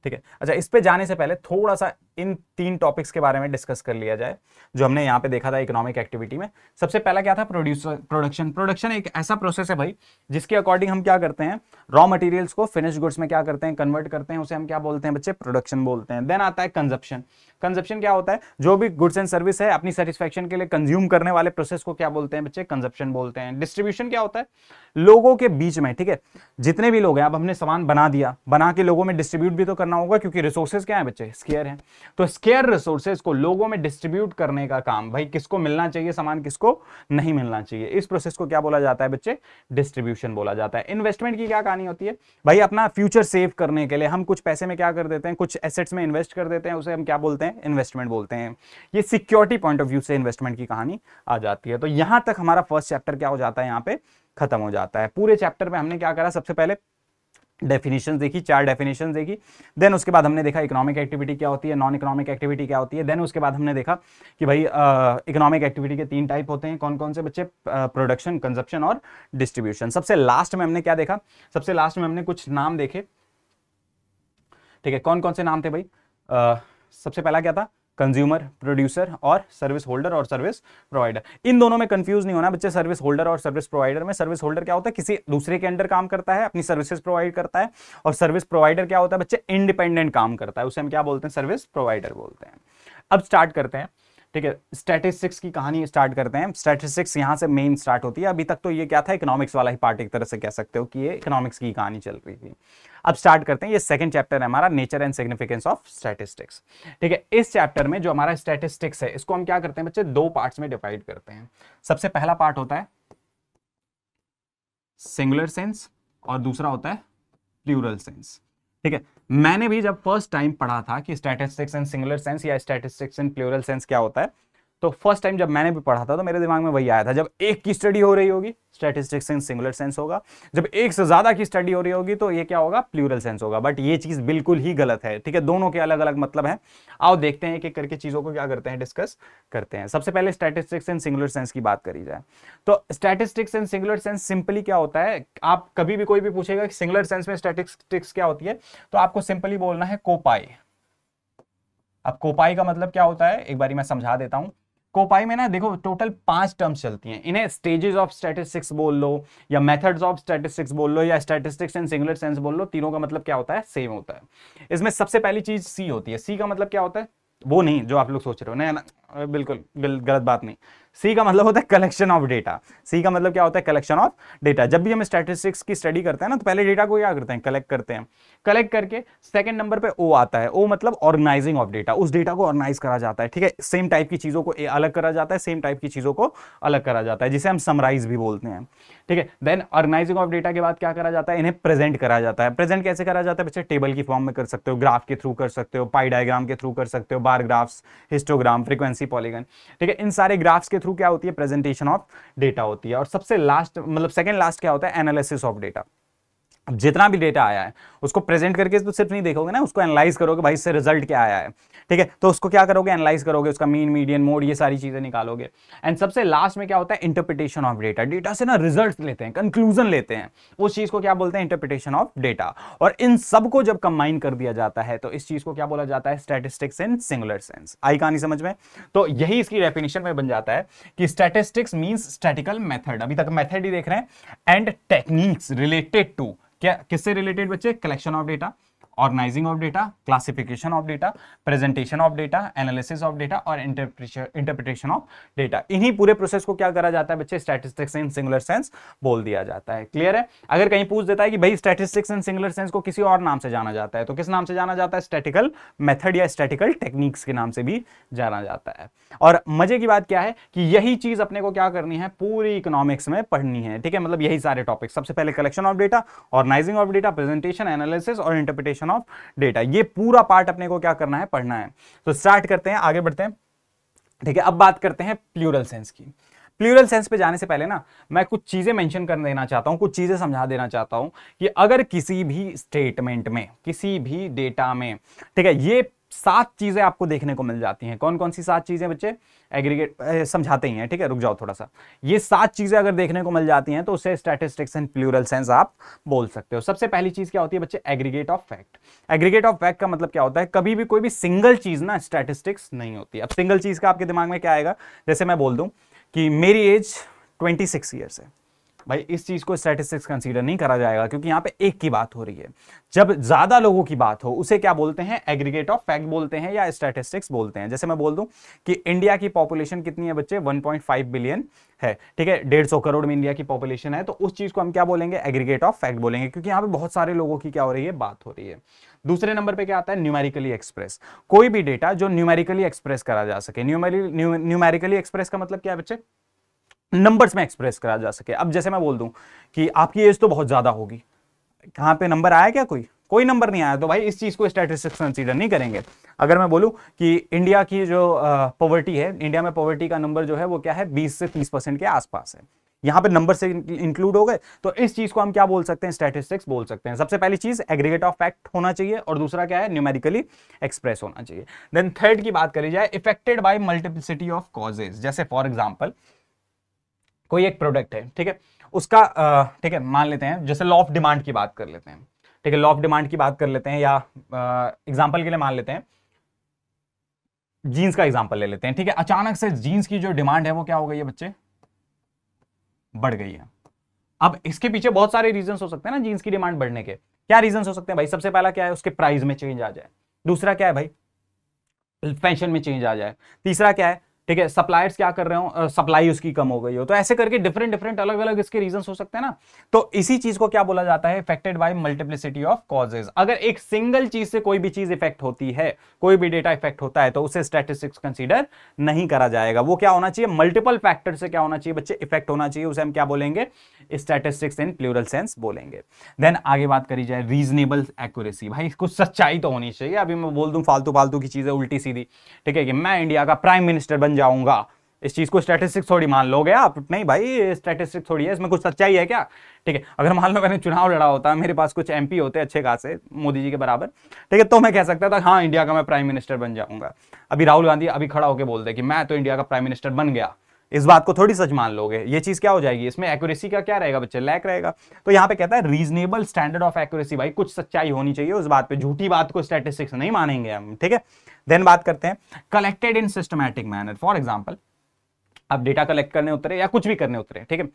ठीक है अच्छा इस पे जाने से पहले थोड़ा सा इन तीन टॉपिक्स के बारे में डिस्कस कर लिया जाए जो हमने यहाँ पे देखा था इकोनॉमिक एक्टिविटी में सबसे पहला क्या था प्रोड्यूसर प्रोडक्शन प्रोडक्शन एक ऐसा प्रोसेस है भाई जिसके अकॉर्डिंग हम क्या करते हैं रॉ मटेरियल्स को फिनिश गुड्स में क्या करते हैं कन्वर्ट करते हैं उसे हम क्या बोलते हैं बच्चे प्रोडक्शन बोलते हैं देन आता है कंजप्शन कंजप्शन क्या होता है जो भी गुड्स एंड सर्विस है अपनी सेटिस्फेक्शन के लिए कंज्यूम करने वाले प्रोसेस को क्या बोलते हैं बच्चे कंजप्शन बोलते हैं डिस्ट्रीब्यूशन क्या होता है लोगों के बीच में ठीक है जितने भी लोग हैं अब हमने सामान बना दिया बना के लोगों में डिस्ट्रीब्यूट भी तो करना होगा क्योंकि रिसोर्सेज क्या है बच्चे स्केयर है तो स्केयर रिसोर्सेज को लोगों में डिस्ट्रीब्यूट करने का काम भाई किसको मिलना चाहिए सामान किसको नहीं मिलना चाहिए इस प्रोसेस को क्या बोला जाता है बच्चे डिस्ट्रीब्यूशन बोला जाता है इन्वेस्टमेंट की क्या कहानी होती है भाई अपना फ्यूचर सेव करने के लिए हम कुछ पैसे में क्या कर देते हैं कुछ एसेट्स में इन्वेस्ट कर देते हैं उसे हम क्या बोलते हैं है इन्वेस्टमेंट बोलते हैं ये सिक्योरिटी पॉइंट ऑफ व्यू से इन्वेस्टमेंट की कहानी आ जाती है तो यहां तक हमारा फर्स्ट चैप्टर क्या हो जाता है यहाँ पे खत्म हो जाता है पूरे चैप्टर में हमने क्या करा सबसे पहले डेफिनेशन देखी चार डेफिनेशन देखी देन उसके बाद हमने देखा इकोनॉमिक एक्टिविटी क्या होती है नॉन इकोनॉमिक एक्टिविटी क्या होती है देन उसके बाद हमने देखा कि भाई इकोनॉमिक uh, एक्टिविटी के तीन टाइप होते हैं कौन कौन से बच्चे प्रोडक्शन कंजप्शन और डिस्ट्रीब्यूशन सबसे लास्ट में हमने क्या देखा सबसे लास्ट में हमने कुछ नाम देखे ठीक है कौन कौन से नाम थे भाई uh, सबसे पहला क्या था कंज्यूमर प्रोड्यूसर और सर्विस होल्डर और सर्विस प्रोवाइडर इन दोनों में कंफ्यूज नहीं होना बच्चे सर्विस होल्डर और सर्विस प्रोवाइडर में सर्विस होल्डर क्या होता है किसी दूसरे के अंडर काम करता है अपनी सर्विसेज प्रोवाइड करता है और सर्विस प्रोवाइडर क्या होता है बच्चे इंडिपेंडेंट काम करता है उसे हम क्या बोलते हैं सर्विस प्रोवाइडर बोलते हैं अब स्टार्ट करते हैं ठीक है स्टैटिस्टिक्स की कहानी स्टार्ट करते हैं स्टैटिस्टिक्स यहाँ से मेन स्टार्ट होती है अभी तक तो ये क्या था इकोनॉमिक्स वाला ही पार्ट एक तरह से कह सकते हो कि ये इकोनॉमिक्स की कहानी चल रही थी अब स्टार्ट करते हैं ये सेकंड चैप्टर है हमारा nature and significance of statistics ठीक है इस चैप्टर में जो हमारा स्टैटिस्टिक्स है इसको हम क्या करते हैं बच्चे दो पार्ट्स में डिवाइड करते हैं सबसे पहला पार्ट होता है सिंगुलर सेंस और दूसरा होता है प्लूरल सेंस ठीक है मैंने भी जब फर्स्ट टाइम पढ़ा था कि स्टैटिस्टिक्स एंड सिंगुलर सेंस या स्टैटिस्टिक्स एंड प्लूरल सेंस क्या होता है तो फर्स्ट टाइम जब मैंने भी पढ़ा था तो मेरे दिमाग में वही आया था जब एक की स्टडी हो रही होगी स्टेटिस्टिक्स इन सिंगुलर सेंस होगा जब एक से ज़्यादा की स्टडी हो रही होगी तो ये क्या होगा प्लूरल सेंस होगा बट ये चीज़ बिल्कुल ही गलत है ठीक है दोनों के अलग अलग मतलब है आओ देखते हैं एक एक करके चीज़ों को क्या करते हैं डिस्कस करते हैं सबसे पहले स्टेटिस्टिक्स इन सिंगुलर सेंस की बात करी जाए तो statistics in singular sense simply क्या होता है आप कभी भी कोई भी पूछेगा कि सिंगुलर सेंस में स्टेटिस्टिक्स क्या होती है तो आपको सिंपली बोलना है कोपाई अब कोपाई का मतलब क्या होता है एक बार मैं समझा देता हूं कोपाई में ना देखो टोटल पांच टर्म्स चलती हैं इन्हें स्टेजेस ऑफ स्टैटिस्टिक्स बोल लो या मेथड्स ऑफ स्टैटिस्टिक्स बोल लो या स्टैटिस्टिक्स इन सिंगुलर सेंस बोल लो तीनों का मतलब क्या होता है सेम होता है इसमें सबसे पहली चीज सी होती है सी का मतलब क्या होता है वो नहीं जो आप लोग सोच रहे हो ना ना बिल्कुल गलत बात नहीं सी का मतलब होता है कलेक्शन ऑफ डेटा सी का मतलब क्या होता है कलेक्शन ऑफ डेटा जब भी हम स्टैटिस्टिक्स की स्टडी करते हैं ना तो पहले डेटा को क्या करते हैं कलेक्ट करते हैं कलेक्ट करके सेकंड नंबर पे ओ आता है ओ मतलब ऑर्गेनाइजिंग ऑफ डेटा उस डेटा को ऑर्गेनाइज करा जाता है ठीक है सेम टाइप की चीज़ों को अलग करा जाता है सेम टाइप की चीज़ों को अलग करा जाता है जिसे हम समराइज भी बोलते हैं ठीक है देन ऑर्गेनाइजिंग ऑफ डेटा के बाद क्या करा जाता है इन्हें प्रेजेंट करा जाता है प्रेजेंट कैसे करा जाता है बच्चे टेबल की फॉर्म में कर सकते हो ग्राफ के थ्रू कर सकते हो पाई डायग्राम के थ्रू कर सकते हो bar graphs histogram frequency polygon ठीक है इन सारे ग्राफ्स के थ्रू क्या होती है प्रेजेंटेशन ऑफ डेटा होती है और सबसे लास्ट मतलब सेकेंड लास्ट क्या होता है एनालिसिस ऑफ डेटा जितना भी डेटा आया है उसको प्रेजेंट करके तो सिर्फ नहीं देखोगे ना उसको एनालाइज करोगे भाई इससे रिजल्ट क्या आया है ठीक है तो उसको क्या करोगे एनालाइज करोगे उसका मीन मीडियन मोड ये सारी चीज़ें निकालोगे एंड सबसे लास्ट में क्या होता है इंटरप्रिटेशन ऑफ डेटा डेटा से ना रिजल्ट लेते हैं कंक्लूजन लेते हैं उस चीज़ को क्या बोलते हैं इंटरप्रिटेशन ऑफ डेटा और इन सबको जब कंबाइन कर दिया जाता है तो इस चीज़ को क्या बोला जाता है स्टेटिस्टिक्स इन सिंगुलर सेंस आई कहानी समझ में तो यही इसकी डेफिनेशन में बन जाता है कि स्टेटिस्टिक्स मीन स्टेटिकल मैथड अभी तक मैथड ही देख रहे हैं एंड टेक्निक्स रिलेटेड टू क्या किससे रिलेटेड बच्चे collection of data organizing of data classification of data presentation of data analysis of data और इंटरप्रिटेशन ऑफ डेटा इन्हीं पूरे प्रोसेस को क्या करा जाता है बच्चे स्टैटिस्टिक्स इन सिंगुलर सेंस बोल दिया जाता है क्लियर है अगर कहीं पूछ देता है कि भाई स्टैटिस्टिक्स इन सिंगुलर सेंस को किसी और नाम से जाना जाता है तो किस नाम से जाना जाता है स्टैटिकल मेथड या स्टैटिकल टेक्निक्स के नाम से भी जाना जाता है और मजे की बात क्या है कि यही चीज अपने को क्या करनी है पूरी इकोनॉमिक्स में पढ़नी है ठीक है मतलब यही सारे टॉपिक सबसे पहले collection of data organizing of data presentation analysis और इंटरप्रिटेशन एक्सट्रैक्शन ऑफ डेटा ये पूरा पार्ट अपने को क्या करना है पढ़ना है तो स्टार्ट करते हैं आगे बढ़ते हैं ठीक है अब बात करते हैं प्लूरल सेंस की प्लूरल सेंस पे जाने से पहले ना मैं कुछ चीज़ें मेंशन कर देना चाहता हूँ कुछ चीज़ें समझा देना चाहता हूँ कि अगर किसी भी स्टेटमेंट में किसी भी डेटा में ठीक है ये सात चीज़ें आपको देखने को मिल जाती हैं कौन कौन सी सात चीज़ें बच्चे एग्रीगेट समझाते ही हैं ठीक है रुक जाओ थोड़ा सा ये सात चीज़ें अगर देखने को मिल जाती हैं तो उसे स्टैटिस्टिक्स एंड प्लूरल सेंस आप बोल सकते हो सबसे पहली चीज़ क्या होती है बच्चे aggregate of fact aggregate of fact का मतलब क्या होता है कभी भी कोई भी सिंगल चीज़ ना स्टैटिस्टिक्स नहीं होती अब सिंगल चीज़ का आपके दिमाग में क्या आएगा जैसे मैं बोल दूँ कि मेरी एज ट्वेंटी सिक्स ईयर्स है भाई इस चीज़ को स्टैटिस्टिक्स कंसीडर नहीं करा जाएगा क्योंकि यहाँ पे एक की बात हो रही है जब ज़्यादा लोगों की बात हो उसे क्या बोलते हैं एग्रीगेट ऑफ फैक्ट बोलते हैं या स्टेटिस्टिक्स बोलते हैं जैसे मैं बोल दूं कि इंडिया की पॉपुलेशन कितनी है बच्चे 1.5 बिलियन है ठीक है डेढ़ सौ करोड़ में इंडिया की पॉपुलेशन है तो उस चीज़ को हम क्या बोलेंगे एग्रीगेट ऑफ फैक्ट बोलेंगे क्योंकि यहाँ पे बहुत सारे लोगों की क्या हो रही है बात हो रही है दूसरे नंबर पे क्या आता है न्यूमेरिकली एक्सप्रेस कोई भी डेटा जो न्यूमेरिकली एक्सप्रेस करा जा सके न्यूमेरिकली एक्सप्रेस का मतलब क्या है बच्चे नंबर्स में एक्सप्रेस करा जा सके अब जैसे मैं बोल दूं कि आपकी एज तो बहुत ज़्यादा होगी कहाँ पे नंबर आया क्या कोई कोई नंबर नहीं आया तो भाई इस चीज़ को स्टैटिस्टिक्स कंसीडर नहीं करेंगे अगर मैं बोलूँ कि इंडिया की जो पॉवर्टी है इंडिया में पॉवर्टी का नंबर जो है वो क्या है बीस से तीस परसेंट के आसपास है यहाँ पे नंबर से इंक्लूड हो गए तो इस चीज़ को हम क्या बोल सकते हैं स्टैटिस्टिक्स बोल सकते हैं सबसे पहली चीज़ एग्रीगेट ऑफ फैक्ट होना चाहिए और दूसरा क्या है न्यूमेरिकली एक्सप्रेस होना चाहिए देन थर्ड की बात करी जाए affected by multiplicity of causes जैसे फॉर एग्जाम्पल कोई एक प्रोडक्ट है ठीक है उसका ठीक है मान लेते हैं जैसे लॉ ऑफ डिमांड की बात कर लेते हैं ठीक है लॉ ऑफ डिमांड की बात कर लेते हैं या एग्जाम्पल के लिए मान लेते हैं जीन्स का एग्जाम्पल ले लेते हैं ठीक है अचानक से जीन्स की जो डिमांड है वो क्या हो गई है बच्चे बढ़ गई है अब इसके पीछे बहुत सारे रीजन हो सकते हैं ना जीन्स की डिमांड बढ़ने के क्या रीजन हो सकते हैं भाई सबसे पहला क्या है उसके प्राइस में चेंज आ जाए दूसरा क्या है भाई फैशन में चेंज आ जाए तीसरा क्या है ठीक है सप्लायर्स क्या कर रहे हो सप्लाई उसकी कम हो गई हो तो ऐसे करके डिफरेंट डिफरेंट अलग अलग इसके रीजन हो सकते हैं ना तो इसी चीज को क्या बोला जाता है affected by multiplicity of causes अगर एक सिंगल चीज से कोई भी चीज इफेक्ट होती है कोई भी डेटा इफेक्ट होता है तो उसे स्टेटिस्टिक्स कंसिडर नहीं करा जाएगा वो क्या होना चाहिए मल्टीपल फैक्टर से क्या होना चाहिए बच्चे इफेक्ट होना चाहिए उसे हम क्या बोलेंगे स्टेटिस्टिक्स इन प्लूरल सेंस बोलेंगे देन आगे बात करी जाए रीजनेबल एक्यूरेसी भाई कुछ सच्चाई तो होनी चाहिए अभी मैं बोल दू फालतू फालतू की चीजें उल्टी सीधी ठीक है कि मैं इंडिया का प्राइम मिनिस्टर बन जाऊंगा इस चीज़ को स्टैटिस्टिक्स थोड़ी मान लोगे आप नहीं भाई स्टैटिस्टिक्स थोड़ी है इसमें कुछ सच्चाई है क्या ठीक है अगर मान लो मैंने चुनाव लड़ा होता है मेरे पास कुछ एमपी होते अच्छे खासे मोदी जी के बराबर ठीक है तो मैं कह सकता था हाँ इंडिया का मैं प्राइम मिनिस्टर बन जाऊंगा अभी राहुल गांधी अभी खड़ा होकर बोलते कि मैं तो इंडिया का प्राइम मिनिस्टर बन गया इस बात को थोड़ी सच मान लोगे ये चीज क्या हो जाएगी इसमें एक्यूरेसी का क्या रहेगा बच्चे लैक रहेगा तो यहाँ पे कहता है रीजनेबल स्टैंडर्ड ऑफ एक्यूरेसी भाई कुछ सच्चाई होनी चाहिए उस बात पे झूठी बात को स्टैटिस्टिक्स नहीं मानेंगे हम ठीक है देन बात करते हैं collected in systematic manner for example आप डेटा कलेक्ट करने उतरे या कुछ भी करने उतरे ठीक है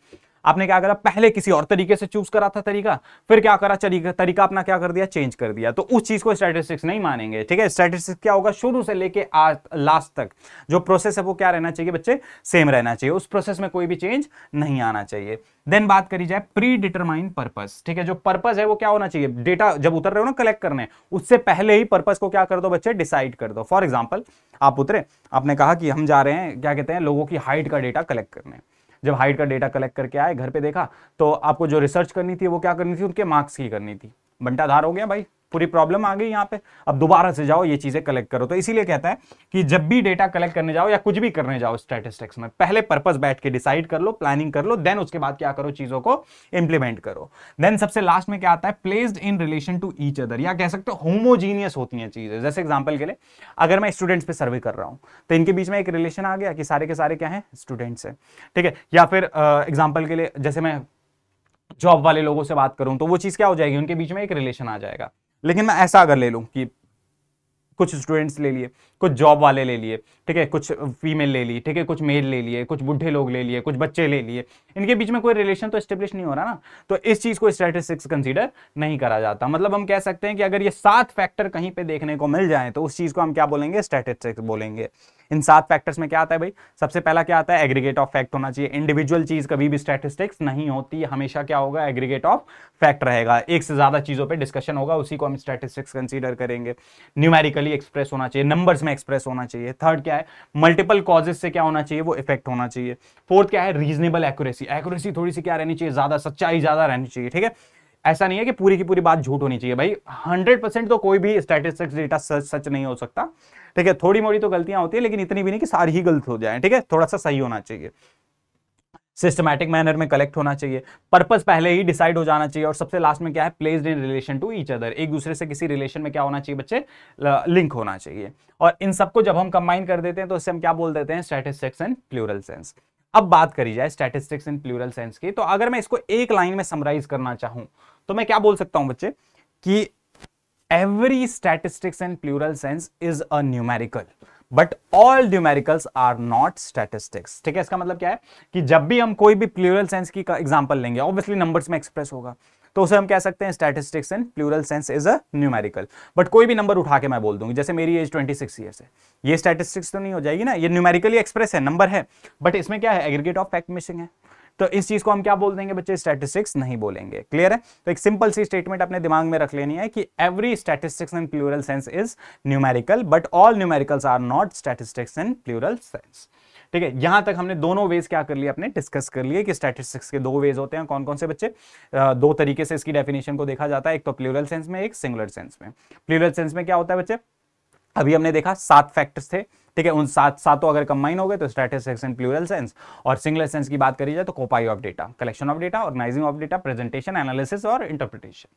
आपने क्या करा पहले किसी और तरीके से चूज करा था तरीका फिर क्या करा तरीका तरीका अपना क्या कर दिया चेंज कर दिया तो उस चीज को स्टैटिस्टिक्स नहीं मानेंगे ठीक है स्टैटिस्टिक्स क्या होगा शुरू से लेके आज लास्ट तक जो प्रोसेस है वो क्या रहना चाहिए बच्चे सेम रहना चाहिए उस प्रोसेस में कोई भी चेंज नहीं आना चाहिए देन बात करी जाए प्री डिटरमाइन पर्पज ठीक है जो पर्पज है वो क्या होना चाहिए डेटा जब उतर रहे हो ना कलेक्ट करने उससे पहले ही पर्पज को क्या कर दो बच्चे डिसाइड कर दो फॉर एग्जाम्पल आप उतरे आपने कहा कि हम जा रहे हैं क्या कहते हैं लोगों की हाइट का डेटा कलेक्ट करने जब हाइट का डेटा कलेक्ट करके आए घर पे देखा तो आपको जो रिसर्च करनी थी वो क्या करनी थी उनके मार्क्स की करनी थी बंटाधार हो गया भाई पूरी प्रॉब्लम आ गई यहाँ पे अब दोबारा से जाओ ये चीजें कलेक्ट करो तो इसीलिए कहते हैं कि जब भी डेटा कलेक्ट करने जाओ या कुछ भी करने जाओ स्टेटिस्टिक्स में पहले पर्पज बैठ के डिसाइड कर लो प्लानिंग कर लो देन उसके बाद क्या करो चीजों को इंप्लीमेंट करो देन सबसे लास्ट में क्या आता है placed in relation to each other या कह सकते हो होमोजीनियस होती हैं चीजें जैसे एग्जाम्पल के लिए अगर मैं स्टूडेंट्स पे सर्वे कर रहा हूँ तो इनके बीच में एक रिलेशन आ गया कि सारे के सारे क्या है स्टूडेंट्स है ठीक है या फिर एग्जाम्पल के लिए जैसे मैं जॉब वाले लोगों से बात करूं तो वो चीज़ क्या हो जाएगी उनके बीच में एक रिलेशन आ जाएगा लेकिन मैं ऐसा अगर ले लूँ कि कुछ स्टूडेंट्स ले लिए कुछ जॉब वाले ले लिए ठीक है कुछ फीमेल ले ली ठीक है कुछ मेल ले लिए कुछ बुढ़े लोग ले लिए कुछ बच्चे ले लिए इनके बीच में कोई रिलेशन तो स्टेब्लिश नहीं हो रहा ना तो इस चीज़ को स्टैटिस्टिक्स कंसीडर नहीं करा जाता मतलब हम कह सकते हैं कि अगर ये सात फैक्टर कहीं पर देखने को मिल जाए तो उस चीज़ को हम क्या बोलेंगे स्टैटिस्टिक्स बोलेंगे इन सात फैक्टर्स में क्या आता है भाई सबसे पहला क्या आता है एग्रीगेट ऑफ फैक्ट होना चाहिए इंडिविजुअल चीज कभी भी स्टैटिस्टिक्स नहीं होती हमेशा क्या होगा एग्रीगेट ऑफ फैक्ट रहेगा एक से ज्यादा चीजों पर डिस्कशन होगा उसी को हम स्टैटिस्टिक्स कंसिडर करेंगे न्यूमेरिकली एक्सप्रेस होना चाहिए नंबर्स में एक्सप्रेस होना चाहिए थर्ड क्या है मल्टीपल कॉजेस से क्या होना चाहिए वो इफेक्ट होना चाहिए फोर्थ क्या है रीजनेबल एक्यूरेसी एक्यूरेसी थोड़ी सी क्या रहनी चाहिए ज्यादा सच्चाई ज्यादा रहनी चाहिए ठीक है ऐसा नहीं है कि पूरी की पूरी बात झूठ होनी चाहिए भाई 100 परसेंट तो कोई भी स्टैटिस्टिक्स डेटा सच सच नहीं हो सकता ठीक है थोड़ी मोड़ी तो गलतियां होती है लेकिन इतनी भी नहीं कि सारी ही गलत हो जाए ठीक है थोड़ा सा सही होना चाहिए सिस्टमैटिक मैनर में कलेक्ट होना चाहिए पर्पस पहले ही डिसाइड हो जाना चाहिए और सबसे लास्ट में क्या है placed in relation to each other एक दूसरे से किसी रिलेशन में क्या होना चाहिए बच्चे लिंक होना चाहिए और इन सबको जब हम कंबाइन कर देते हैं तो इससे हम क्या बोल देते हैं स्टैटिस्टिक्स एंड प्लूरल सेंस अब बात करी जाए स्टैटिस्टिक्स इन प्लूरल सेंस की तो अगर मैं इसको एक लाइन में समराइज करना चाहूं तो मैं क्या बोल सकता हूं बच्चे कि every statistics in plural sense is a numerical but all numericals are not statistics ठीक है इसका मतलब क्या है कि जब भी हम कोई भी प्लूरल सेंस की एग्जाम्पल लेंगे ऑब्वियसली नंबर्स में एक्सप्रेस होगा तो उसे हम कह सकते हैं statistics in plural sense is a numerical but कोई भी नंबर उठा के मैं बोल दूंगी जैसे मेरी एज 26 सिक्स ईयर्स है ये स्टैटिस्टिक्स तो नहीं हो जाएगी ना ये न्यूमेरिकली एक्सप्रेस है नंबर है बट इसमें क्या है एग्रीगेट ऑफ फैक्ट मिसिंग है तो इस चीज को हम क्या बोल देंगे बच्चे स्टैटिस्टिक्स नहीं बोलेंगे क्लियर है तो एक सिंपल सी स्टेटमेंट अपने दिमाग में रख लेनी है कि every statistics in plural sense is numerical but all numericals are not statistics in plural sense ठीक है यहां तक हमने दोनों वेज क्या कर लिए अपने डिस्कस कर लिए कि स्टैटिस्टिक्स के दो वेज होते हैं कौन कौन से बच्चे दो तरीके से इसकी डेफिनेशन को देखा जाता है एक तो प्लूरल सेंस में एक सिंगुलर सेंस में प्लूरल सेंस में क्या होता है बच्चे अभी हमने देखा सात फैक्टर्स थे ठीक है उन सात सातों अगर कंबाइन हो गए तो स्टैटिस्टिक्स एंड प्लूरल सेंस और सिंगल सेंस की बात करी जाए तो कोपाई of data collection of data organizing of data presentation analysis और इंटरप्रिटेशन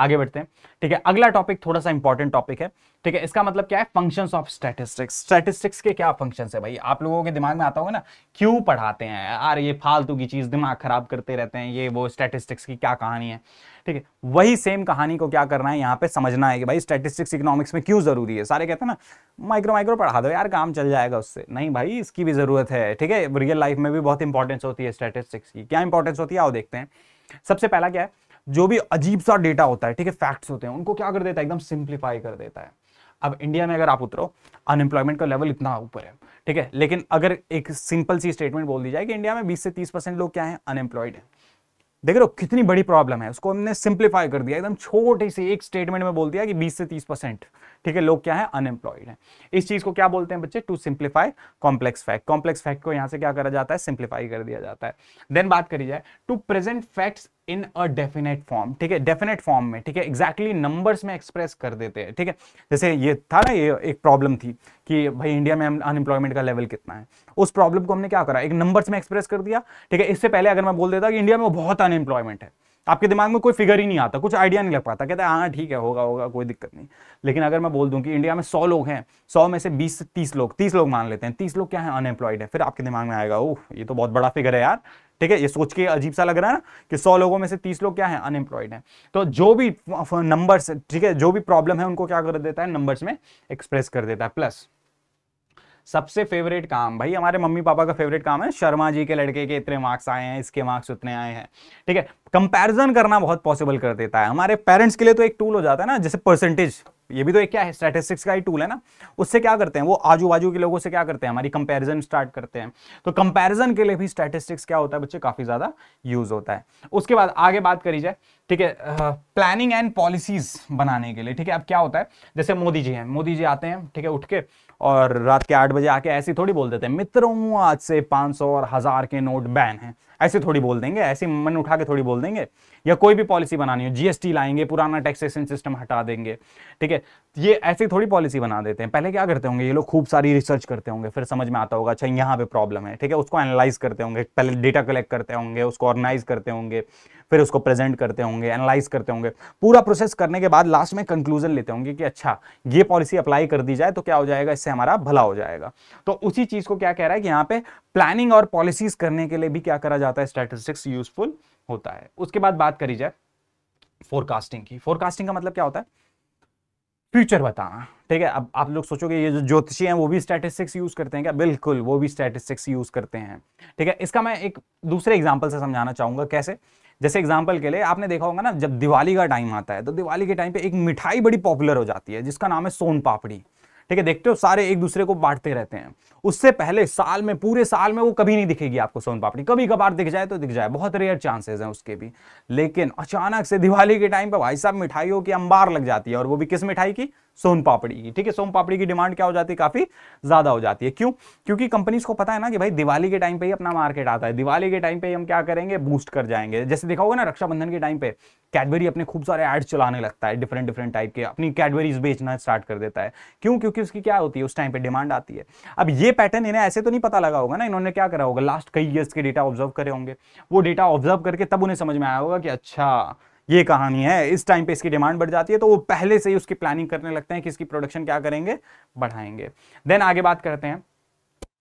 आगे बढ़ते हैं ठीक है अगला टॉपिक थोड़ा सा इंपॉर्टेंट टॉपिक है ठीक है इसका मतलब क्या है फंक्शन ऑफ स्टैटिस्टिक्स स्टैटिस्टिक्स के क्या फंक्शन है भाई आप लोगों के दिमाग में आता होगा ना क्यों पढ़ाते हैं यार ये फालतू की चीज दिमाग खराब करते रहते हैं ये वो स्टैटिस्टिक्स की क्या कहानी है ठीक है वही सेम कहानी को क्या करना है यहाँ पे समझना है कि भाई स्टैटिस्टिक्स इकोनॉमिक्स में क्यों जरूरी है सारे कहते हैं ना माइक्रो माइक्रो पढ़ा दो यार काम चल जाएगा उससे नहीं भाई इसकी भी जरूरत है ठीक है रियल लाइफ में भी बहुत इंपॉर्टेंस होती है स्टैटिस्टिक्स की क्या इंपॉर्टेंस होती है आओ देखते हैं सबसे पहला क्या है जो भी अजीब सा डेटा होता है ठीक है फैक्ट्स होते हैं उनको क्या कर देता है एकदम सिंप्लीफाई कर देता है अब इंडिया में अगर आप उतरो अनएम्प्लॉयमेंट का लेवल इतना ऊपर है ठीक है लेकिन अगर एक सिंपल सी स्टेटमेंट बोल दी जाए कि इंडिया में 20 से 30 परसेंट लोग क्या है अनएम्प्लॉयड है देख रहे हो कितनी बड़ी प्रॉब्लम है उसको हमने सिंप्लीफाई कर दिया एकदम छोटे से एक स्टेटमेंट में बोल दिया कि 20 से 30 परसेंट ठीक है लोग क्या है अनएम्प्लॉयड है इस चीज को क्या बोलते हैं बच्चे to simplify complex fact complex fact को यहां से क्या करा जाता है सिंप्लीफाई कर दिया जाता है देन बात करी जाए to present facts in a definite form ठीक है डेफिनेट फॉर्म में ठीक है एग्जैक्टली नंबर्स में एक्सप्रेस कर देते हैं ठीक है जैसे ये था ना ये एक प्रॉब्लम थी कि भाई इंडिया में अनएम्प्लॉयमेंट का लेवल कितना है उस प्रॉब्लम को हमने क्या करा एक नंबर्स में एक्सप्रेस कर दिया ठीक है इससे पहले अगर मैं बोल देता कि इंडिया में बहुत अनएम्प्लॉयमेंट है आपके दिमाग में कोई फिगर ही नहीं आता कुछ आइडिया नहीं लग पाता कहते हैं हाँ ठीक है होगा होगा कोई दिक्कत नहीं लेकिन अगर मैं बोल दूं कि इंडिया में सौ लोग हैं सौ में से बीस से तीस लोग तीस लोग मान लेते हैं तीस लोग क्या है अनएम्प्लॉयड है फिर आपके दिमाग में आएगा ओह ये तो बहुत बड़ा फिगर है यार ठीक है ये सोच के अजीब सा लग रहा है ना कि सौ लोगों में से तीस लोग क्या है अनएम्प्लॉयड है तो जो भी नंबर्स ठीक है जो भी प्रॉब्लम है उनको क्या कर देता है नंबर्स में एक्सप्रेस कर देता है प्लस सबसे फेवरेट काम भाई हमारे मम्मी पापा का फेवरेट काम है शर्मा जी के लड़के के इतने मार्क्स आए हैं इसके मार्क्स उतने आए हैं ठीक है कंपैरिजन करना बहुत पॉसिबल कर देता है हमारे पेरेंट्स के लिए तो एक टूल हो जाता है ना जैसे परसेंटेज ये भी तो एक क्या है स्टैटिस्टिक्स का ही टूल है ना उससे क्या करते हैं वो आजू बाजू के लोगों से क्या करते हैं हमारी कंपैरिजन स्टार्ट करते हैं तो कंपैरिजन के लिए भी स्टैटिस्टिक्स क्या होता है बच्चे काफ़ी ज़्यादा यूज होता है उसके बाद आगे बात करी जाए ठीक है प्लानिंग एंड पॉलिसीज बनाने के लिए ठीक है अब क्या होता है जैसे मोदी जी हैं मोदी जी आते हैं ठीक है उठ के और रात के आठ बजे आके ऐसी थोड़ी बोल देते हैं मित्रों आज से पांच और हज़ार के नोट बैन है ऐसे थोड़ी बोल देंगे ऐसे मन उठा के थोड़ी बोल देंगे या कोई भी पॉलिसी बनानी हो जीएसटी लाएंगे पुराना टैक्सेशन सिस्टम हटा देंगे ठीक है ये ऐसी थोड़ी पॉलिसी बना देते हैं पहले क्या करते होंगे ये लोग खूब सारी रिसर्च करते होंगे फिर समझ में आता होगा अच्छा यहाँ पे प्रॉब्लम है ठीक है उसको एनालाइज करते होंगे पहले डेटा कलेक्ट करते होंगे उसको ऑर्गेनाइज करते होंगे फिर उसको प्रेजेंट करते होंगे एनालाइज करते होंगे पूरा प्रोसेस करने के बाद लास्ट में कंक्लूजन लेते होंगे कि अच्छा ये पॉलिसी अप्लाई कर दी जाए तो क्या हो जाएगा इससे हमारा भला हो जाएगा तो उसी चीज को क्या कह रहा है कि यहाँ पे प्लानिंग और पॉलिसीज करने के लिए भी क्या करा जाता है स्टेटिस्टिक्स यूजफुल होता है उसके बाद बात करी जाए फोरकास्टिंग की फोरकास्टिंग का मतलब क्या होता है फ्यूचर बताना ठीक है अब आप लोग सोचोगे ये जो ज्योतिषी हैं वो भी स्टैटिस्टिक्स यूज करते हैं क्या बिल्कुल वो भी स्टैटिस्टिक्स यूज करते हैं ठीक है इसका मैं एक दूसरे एग्जाम्पल से समझाना चाहूंगा कैसे जैसे एग्जाम्पल के लिए आपने देखा होगा ना जब दिवाली का टाइम आता है तो दिवाली के टाइम पे एक मिठाई बड़ी पॉपुलर हो जाती है जिसका नाम है सोन पापड़ी ठीक है देखते हो सारे एक दूसरे को बांटते रहते हैं उससे पहले साल में पूरे साल में वो कभी नहीं दिखेगी आपको सोन पापड़ी कभी कभार दिख जाए तो दिख जाए बहुत रेयर चांसेस हैं उसके भी लेकिन अचानक से दिवाली के टाइम पर भाई साहब मिठाइयों की अंबार लग जाती है और वो भी किस मिठाई की सोन पापड़ी की ठीक है सोन पापड़ी की डिमांड क्या हो जाती है काफ़ी ज़्यादा हो जाती है क्यों क्योंकि कंपनीज को पता है ना कि भाई दिवाली के टाइम पे ही अपना मार्केट आता है दिवाली के टाइम पे हम क्या करेंगे बूस्ट कर जाएंगे जैसे देखा होगा ना रक्षाबंधन के टाइम पे कैडबरी अपने खूब सारे एड्स चलाने लगता है डिफरेंट डिफरेंट टाइप के अपनी कैडबरीज बेचना स्टार्ट कर देता है क्यों क्योंकि उसकी क्या होती है उस टाइम पे डिमांड आती है अब ये पैटर्न इन्हें ऐसे तो नहीं पता लगा होगा ना इन्होंने क्या करा होगा लास्ट कई ईयर्स के डेटा ऑब्जर्व करे होंगे वो डेटा ऑब्जर्व करके तब उन्हें समझ में आया होगा कि अच्छा ये कहानी है इस टाइम पे इसकी डिमांड बढ़ जाती है तो वो पहले से ही उसकी प्लानिंग करने लगते हैं कि इसकी प्रोडक्शन क्या करेंगे बढ़ाएंगे देन आगे बात करते हैं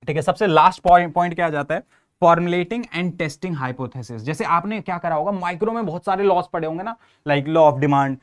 ठीक है सबसे लास्ट पॉइंट क्या जाता है फॉर्मुलेटिंग एंड टेस्टिंग हाइपोथेसिस जैसे आपने क्या करा होगा माइक्रो में बहुत सारे लॉस पड़े होंगे ना like law of demand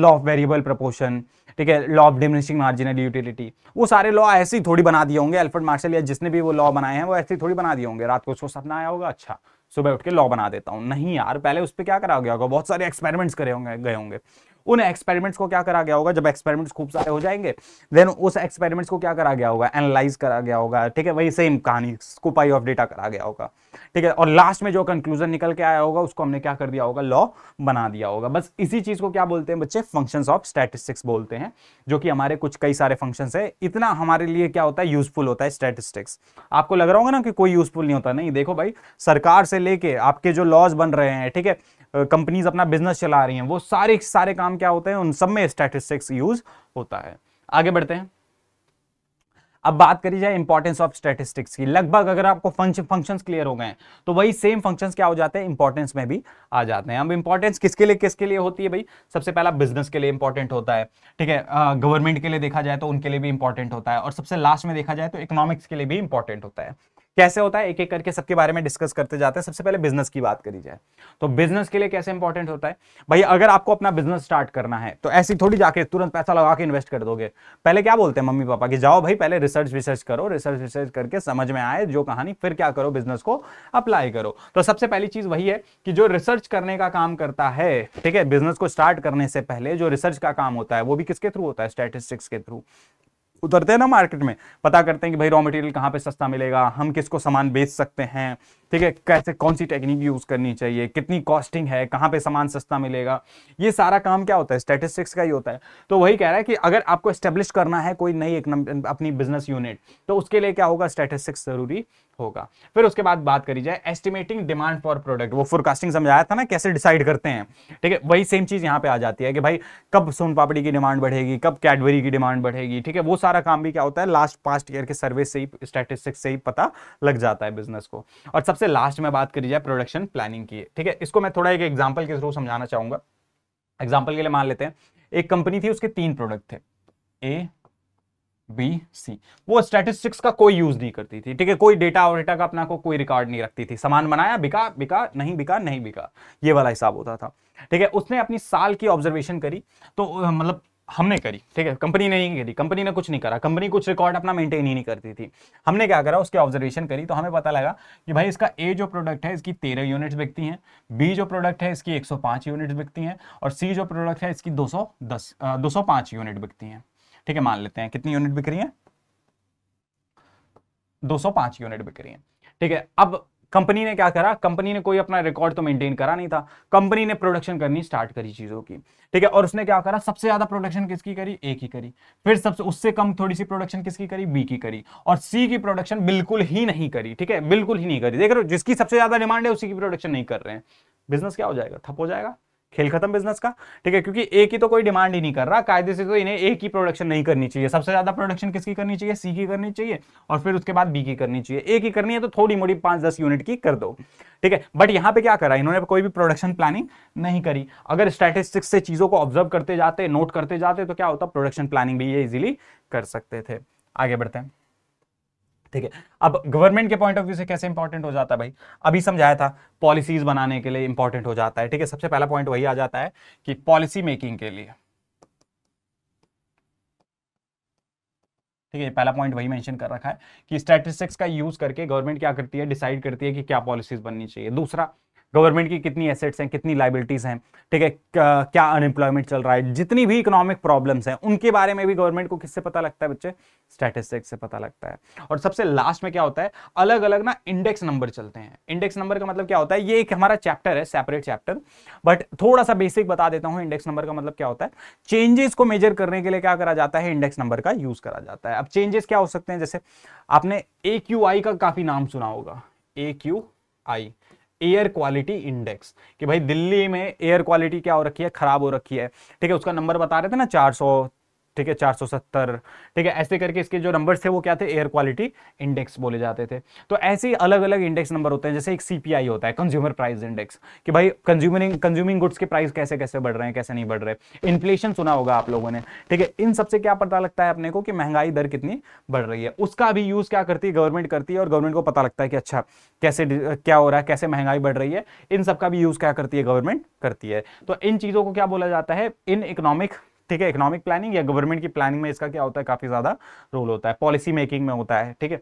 law of variable proportion ठीक है law of diminishing marginal utility वो सारे लॉ ऐसे ही थोड़ी बना दिए होंगे एल्फर्ड मार्शल या जिसने भी वो लॉ बनाए हैं वो ऐसे ही थोड़ी बना दिए होंगे रात को उसको सपना आया होगा अच्छा सुबह उठ के लॉ बना देता हूँ नहीं यार पहले उस पर क्या करा गया होगा बहुत सारे एक्सपेरिमेंट्स करे होंगे गए होंगे उन एक्सपेरिमेंट्स को क्या करा गया होगा जब एक्सपेरिमेंट्स खूब सारे हो जाएंगे देन उस एक्सपेरिमेंट्स को क्या करा गया होगा एनालाइज करा गया होगा ठीक है वही सेम कहानी स्कूपाई ऑफ डेटा करा गया होगा ठीक है और लास्ट में जो कंक्लूजन निकल के आया होगा उसको हमने क्या कर दिया होगा लॉ बना दिया होगा बस इसी चीज को क्या बोलते हैं बच्चे फंक्शन ऑफ स्टैटिस्टिक्स बोलते हैं जो कि हमारे कुछ कई सारे फंक्शन है इतना हमारे लिए क्या होता है यूजफुल होता है स्टैटिस्टिक्स आपको लग रहा होगा ना कि कोई यूजफुल नहीं होता नहीं देखो भाई सरकार से लेके आपके जो लॉज बन रहे हैं ठीक है कंपनीज अपना बिजनेस चला रही हैं वो सारे सारे काम क्या होते हैं उन सब में स्टैटिस्टिक्स यूज होता है आगे बढ़ते हैं अब बात करी जाए इंपॉर्टेंस ऑफ स्टैटिस्टिक्स की लगभग अगर आपको फंक्शंस क्लियर हो गए तो वही सेम फंक्शंस क्या हो जाते हैं इंपॉर्टेंस में भी आ जाते हैं अब इंपॉर्टेंस किसके लिए किसके लिए होती है भाई सबसे पहला बिजनेस के लिए इंपॉर्टेंट होता है ठीक है गवर्नमेंट के लिए देखा जाए तो उनके लिए भी इंपॉर्टेंट होता है और सबसे लास्ट में देखा जाए तो इकोनॉमिक्स के लिए भी इंपॉर्टेंट होता है कैसे होता है एक एक करके सबके बारे में डिस्कस करते जाते हैं सबसे पहले बिजनेस की बात करी जाए तो बिजनेस के लिए कैसे इंपॉर्टेंट होता है भाई अगर आपको अपना बिजनेस स्टार्ट करना है तो ऐसी थोड़ी जाके तुरंत पैसा लगा के इन्वेस्ट कर दोगे पहले क्या बोलते हैं मम्मी पापा कि जाओ भाई पहले रिसर्च विसर्च करो रिसर्च विसर्च करके समझ में आए जो कहानी फिर क्या करो बिजनेस को अप्लाई करो तो सबसे पहली चीज वही है कि जो रिसर्च करने का काम करता है ठीक है बिजनेस को स्टार्ट करने से पहले जो रिसर्च का काम होता है वो भी किसके थ्रू होता है स्टेटिस्टिक्स के थ्रू उतरते हैं ना मार्केट में पता करते हैं कि भाई रॉ मटेरियल कहाँ पे सस्ता मिलेगा हम किसको सामान बेच सकते हैं ठीक है कैसे कौन सी टेक्निक यूज़ करनी चाहिए कितनी कॉस्टिंग है कहाँ पे सामान सस्ता मिलेगा ये सारा काम क्या होता है स्टेटिस्टिक्स का ही होता है तो वही कह रहा है कि अगर आपको स्टेब्लिश करना है कोई नई एक अपनी बिजनेस यूनिट तो उसके लिए क्या होगा स्टेटिस्टिक्स ज़रूरी होगा फिर उसके बाद बात करी जाए एस्टिमेटिंग डिमांड फॉर प्रोडक्ट वो फोरकास्टिंग समझाया था ना कैसे डिसाइड करते हैं ठीक है वही सेम चीज़ यहाँ पे आ जाती है कि भाई कब सोन पापड़ी की डिमांड बढ़ेगी कब कैडबरी की डिमांड बढ़ेगी ठीक है वो सारा काम भी क्या होता है लास्ट पास्ट ईयर के सर्वे से ही स्टैटिस्टिक्स से ही पता लग जाता है बिजनेस को और सबसे लास्ट में बात करी जाए प्रोडक्शन प्लानिंग की ठीक है इसको मैं थोड़ा एक एग्जाम्पल के थ्रू समझाना चाहूंगा एग्जाम्पल के लिए मान लेते हैं एक कंपनी थी उसके तीन प्रोडक्ट थे ए बी सी वो स्टैटिस्टिक्स का कोई यूज नहीं करती थी ठीक है कोई डेटा और डेटा का अपना को कोई रिकॉर्ड नहीं रखती थी सामान बनाया बिका बिका नहीं बिका नहीं बिका ये वाला हिसाब होता था ठीक है उसने अपनी साल की ऑब्जर्वेशन करी तो मतलब हमने करी ठीक है कंपनी ने नहीं करी कंपनी ने कुछ नहीं करा कंपनी कुछ रिकॉर्ड अपना मेंटेन ही नहीं करती थी हमने क्या करा उसके ऑब्जर्वेशन करी तो हमें पता लगा कि भाई इसका ए जो प्रोडक्ट है इसकी तेरह यूनिट्स बिकती हैं बी जो प्रोडक्ट है इसकी एक सौ पांच यूनिट्स बिकती हैं और सी जो प्रोडक्ट है इसकी दो सौ दस यूनिट बिकती हैं ठीक है मान लेते हैं कितनी यूनिट बिक रही है 205 यूनिट बिक रही है ठीक है अब कंपनी ने क्या करा कंपनी ने कोई अपना रिकॉर्ड तो मेंटेन करा नहीं था कंपनी ने प्रोडक्शन करनी स्टार्ट करी चीज़ों की ठीक है और उसने क्या करा सबसे ज़्यादा प्रोडक्शन किसकी करी ए की करी फिर सबसे उससे कम थोड़ी सी प्रोडक्शन किसकी करी बी की करी और सी की प्रोडक्शन बिल्कुल ही नहीं करी ठीक है बिल्कुल ही नहीं करी देख रहे जिसकी सबसे ज़्यादा डिमांड है उसी की प्रोडक्शन नहीं कर रहे हैं बिजनेस क्या हो जाएगा ठप हो जाएगा खेल खत्म बिजनेस का ठीक है क्योंकि एक ही तो कोई डिमांड ही नहीं कर रहा कायदे से तो इन्हें एक ही प्रोडक्शन नहीं करनी चाहिए सबसे ज्यादा प्रोडक्शन किसकी करनी चाहिए सी की करनी चाहिए और फिर उसके बाद बी की करनी चाहिए ए की करनी है तो थोड़ी मोड़ी पांच दस यूनिट की कर दो ठीक है बट यहां पे क्या करा इन्होंने कोई भी प्रोडक्शन प्लानिंग नहीं करी अगर स्टैटिस्टिक्स से चीजों को ऑब्जर्व करते जाते नोट करते जाते तो क्या होता प्रोडक्शन प्लानिंग भी ये इजिली कर सकते थे आगे बढ़ते हैं ठीक है अब गवर्नमेंट के पॉइंट ऑफ व्यू से कैसे इंपॉर्टेंट हो जाता है भाई अभी समझाया था पॉलिसीज बनाने के लिए इंपॉर्टेंट हो जाता है ठीक है सबसे पहला पॉइंट वही आ जाता है कि पॉलिसी मेकिंग के लिए ठीक है पहला पॉइंट वही मेंशन कर रखा है कि स्टैटिस्टिक्स का यूज करके गवर्नमेंट क्या करती है डिसाइड करती है कि क्या पॉलिसीज बननी चाहिए दूसरा गवर्नमेंट की कितनी एसेट्स हैं कितनी लाइबिलिटीज़ हैं ठीक है क्या अनएम्प्लॉयमेंट चल रहा है जितनी भी इकोनॉमिक प्रॉब्लम्स हैं उनके बारे में भी गवर्नमेंट को किससे पता लगता है बच्चे स्टैटिस्टिक्स से पता लगता है और सबसे लास्ट में क्या होता है अलग अलग ना इंडेक्स नंबर चलते हैं इंडेक्स नंबर का मतलब क्या होता है ये एक हमारा चैप्टर है सेपरेट चैप्टर बट थोड़ा सा बेसिक बता देता हूँ इंडेक्स नंबर का मतलब क्या होता है चेंजेस को मेजर करने के लिए क्या करा जाता है इंडेक्स नंबर का यूज करा जाता है अब चेंजेस क्या हो सकते हैं जैसे आपने ए का काफी नाम सुना होगा A Q I air quality index कि भाई दिल्ली में एयर क्वालिटी क्या हो रखी है खराब हो रखी है ठीक है उसका नंबर बता रहे थे ना चार सौ ठीक है 470 ठीक है ऐसे करके इसके जो नंबर्स थे वो क्या थे एयर क्वालिटी इंडेक्स बोले जाते थे तो ऐसे ही अलग अलग इंडेक्स नंबर होते हैं जैसे एक सीपीआई होता है कंज्यूमर प्राइस इंडेक्स कि भाई कंज्यूमिंग कंज्यूमिंग गुड्स के प्राइस कैसे कैसे बढ़ रहे हैं कैसे नहीं बढ़ रहे इन्फ्लेशन सुना होगा आप लोगों ने ठीक है इन सबसे क्या पता लगता है अपने को कि महंगाई दर कितनी बढ़ रही है उसका भी यूज़ क्या करती है गवर्नमेंट करती है और गवर्नमेंट को पता लगता है कि अच्छा कैसे क्या हो रहा है कैसे महंगाई बढ़ रही है इन सबका भी यूज़ क्या करती है गवर्नमेंट करती है तो इन चीज़ों को क्या बोला जाता है इन इकोनॉमिक ठीक है इकोनॉमिक प्लानिंग या गवर्नमेंट की प्लानिंग में इसका क्या होता है काफी ज्यादा रोल होता है पॉलिसी मेकिंग में होता है ठीक है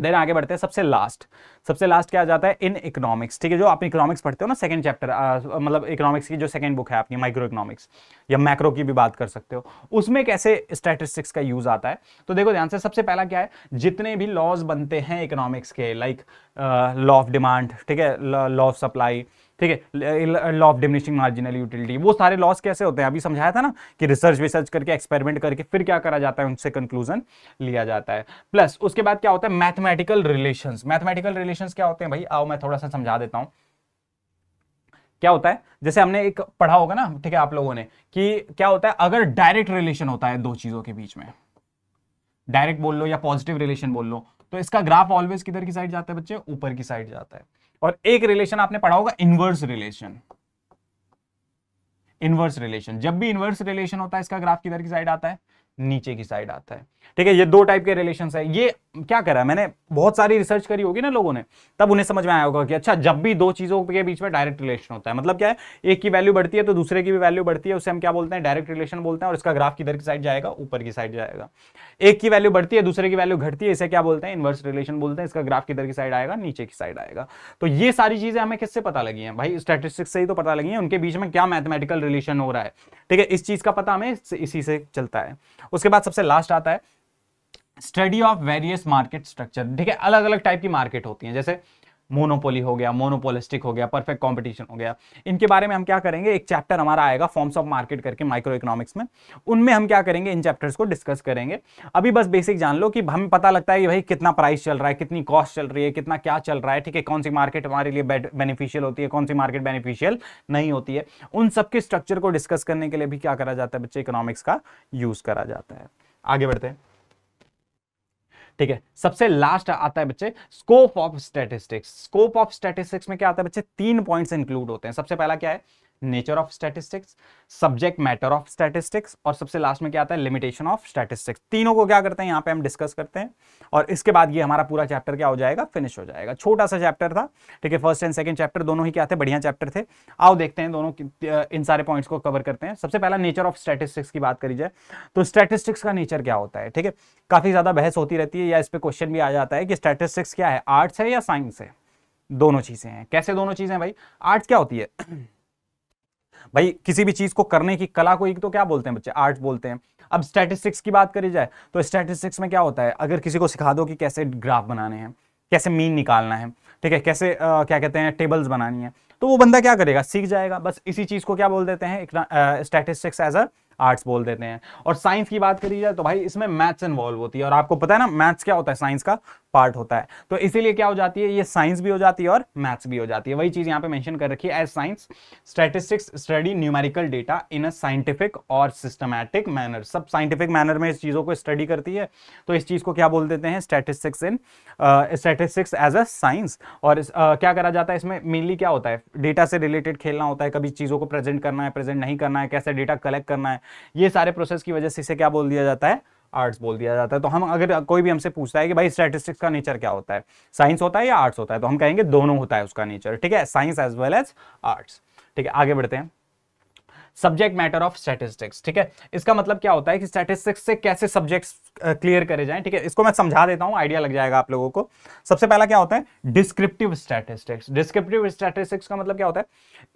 देन आगे बढ़ते हैं सबसे लास्ट सबसे लास्ट क्या आ जाता है इन इकोनॉमिक्स ठीक है जो आप इकोनॉमिक्स पढ़ते हो ना सेकंड चैप्टर मतलब इकोनॉमिक्स की जो सेकंड बुक है आपकी माइक्रो इकोनॉमिक्स या मैक्रो की भी बात कर सकते हो उसमें कैसे स्टैटिस्टिक्स का यूज आता है तो देखो ध्यान से सबसे पहला क्या है जितने भी लॉज बनते हैं इकोनॉमिक्स के लाइक लॉ ऑफ डिमांड ठीक है लॉ ऑफ सप्लाई ठीक है law of diminishing marginal utility वो सारे लॉस कैसे होते हैं अभी समझाया था ना कि रिसर्च विसर्च करके एक्सपेरिमेंट करके फिर क्या करा जाता है उनसे कंक्लूजन लिया जाता है प्लस उसके बाद क्या होता है मैथमेटिकल रिलेशन मैथमेटिकल रिलेशन क्या होते हैं भाई आओ मैं थोड़ा सा समझा देता हूँ क्या होता है जैसे हमने एक पढ़ा होगा ना ठीक है आप लोगों ने कि क्या होता है अगर डायरेक्ट रिलेशन होता है दो चीजों के बीच में डायरेक्ट बोल लो या पॉजिटिव रिलेशन बोल लो तो इसका ग्राफ ऑलवेज किधर की साइड जाता है बच्चे ऊपर की साइड जाता है और एक रिलेशन आपने पढ़ा होगा इनवर्स रिलेशन इनवर्स रिलेशन जब भी इनवर्स रिलेशन होता है इसका ग्राफ किधर की साइड आता है नीचे की साइड आता है ठीक है ये दो टाइप के रिलेशन है ये क्या करा मैंने बहुत सारी रिसर्च करी होगी ना लोगों ने तब उन्हें समझ में आया होगा कि अच्छा जब भी दो चीज़ों के बीच में डायरेक्ट रिलेशन होता है मतलब क्या है एक की वैल्यू बढ़ती है तो दूसरे की भी वैल्यू बढ़ती है उसे हम क्या बोलते हैं डायरेक्ट रिलेशन बोलते हैं और इसका ग्राफ किधर की साइड जाएगा ऊपर की साइड जाएगा एक की वैल्यू बढ़ती है दूसरे की वैल्यू घटती है इसे क्या बोलते हैं इन्वर्स रिलेशन बोलते हैं इसका ग्राफ किधर की साइड आएगा नीचे की साइड आएगा तो ये सारी चीज़ें हमें किससे पता लगी है भाई स्टेटिस्टिक्स से ही तो पता लगी है उनके बीच में क्या मैथमेटिकल रिलेशन हो रहा है ठीक है इस चीज़ का पता हमें इसी से चलता है उसके बाद सबसे लास्ट आता है study of various market structure ठीक है अलग अलग टाइप की मार्केट होती है जैसे मोनोपोली हो गया मोनोपोलिस्टिक हो गया परफेक्ट कॉम्पिटिशन हो गया इनके बारे में हम क्या करेंगे एक चैप्टर हमारा आएगा फॉर्म्स ऑफ मार्केट करके माइक्रो इकोनॉमिक्स में उनमें हम क्या करेंगे इन चैप्टर्स को डिस्कस करेंगे अभी बस बेसिक जान लो कि हमें पता लगता है कि भाई कितना प्राइस चल रहा है कितनी कॉस्ट चल रही है कितना क्या चल रहा है ठीक है कौन सी मार्केट हमारे लिए बेनिफिशियल होती है कौन सी मार्केट बेनिफिशियल नहीं होती है उन सबके स्ट्रक्चर को डिस्कस करने के लिए भी क्या करा जाता है बच्चे इकोनॉमिक्स का यूज करा जाता है आगे बढ़ते हैं ठीक है सबसे लास्ट आता है बच्चे scope of statistics scope of statistics में क्या आता है बच्चे तीन पॉइंट्स इंक्लूड होते हैं सबसे पहला क्या है nature of statistics subject matter of statistics और सबसे लास्ट में क्या आता है लिमिटेशन ऑफ स्टैटिस्टिक्स तीनों को क्या करते हैं यहाँ पे हम डिस्कस करते हैं और इसके बाद ये हमारा पूरा चैप्टर क्या हो जाएगा फिनिश हो जाएगा छोटा सा चैप्टर था ठीक है फर्स्ट एंड सेकेंड चैप्टर दोनों ही क्या थे बढ़िया चैप्टर थे आओ देखते हैं दोनों इन सारे पॉइंट्स को कवर करते हैं सबसे पहला नेचर ऑफ स्टैटिस्टिक्स की बात करी जाए तो स्टैटिस्टिक्स का नेचर क्या होता है ठीक है काफी ज्यादा बहस होती रहती है या इस पर क्वेश्चन भी आ जाता है कि स्टैटिस्टिक्स क्या है आर्ट्स है या साइंस है दोनों चीजें हैं कैसे दोनों चीजें भाई आर्ट्स क्या होती है भाई किसी भी चीज़ को करने की कला को एक तो क्या बोलते हैं बच्चे आर्ट बोलते हैं अब स्टैटिस्टिक्स की बात करी जाए तो स्टैटिस्टिक्स में क्या होता है अगर किसी को सिखा दो कि कैसे ग्राफ बनाने हैं कैसे मीन निकालना है ठीक है कैसे आ, क्या कहते हैं टेबल्स बनानी है तो वो बंदा क्या करेगा सीख जाएगा बस इसी चीज़ को क्या बोल देते हैं स्टैटिस्टिक्स एज अ आर्ट्स बोल देते हैं और साइंस की बात करी जाए तो भाई इसमें मैथ्स इन्वॉल्व होती है और आपको पता है ना मैथ्स क्या होता है साइंस का पार्ट होता है तो इसीलिए क्या हो जाती है ये साइंस भी हो जाती है और मैथ्स भी हो जाती है वही चीज़ यहाँ पे मेंशन कर रखी है as science statistics study numerical data in a scientific और सिस्टमैटिक मैनर सब साइंटिफिक मैनर में इस चीज़ों को स्टडी करती है तो इस चीज़ को क्या बोल देते हैं statistics in statistics as a science और uh, क्या करा जाता है इसमें मेनली क्या होता है डेटा से रिलेटेड खेलना होता है कभी चीज़ों को प्रेजेंट करना है प्रेजेंट नहीं करना है कैसे डेटा कलेक्ट करना है ये सारे प्रोसेस की वजह से इसे क्या बोल दिया जाता है आर्ट्स बोल दिया जाता है तो हम अगर कोई भी हमसे पूछता है कि भाई स्टैटिस्टिक्स का नेचर क्या होता है साइंस होता है या आर्ट्स होता है तो हम कहेंगे दोनों होता है उसका नेचर ठीक है science as well as arts ठीक है आगे बढ़ते हैं सब्जेक्ट मैटर ऑफ स्टैटिस्टिक्स ठीक है इसका मतलब क्या होता है कि स्टैटिस्टिक्स से कैसे सब्जेक्ट्स क्लियर करे जाएं ठीक है इसको मैं समझा देता हूँ आइडिया लग जाएगा आप लोगों को सबसे पहला क्या होता है डिस्क्रिप्टिव स्टैटिस्टिक्स डिस्क्रिप्टिव स्टैटिस्टिक्स का मतलब क्या होता है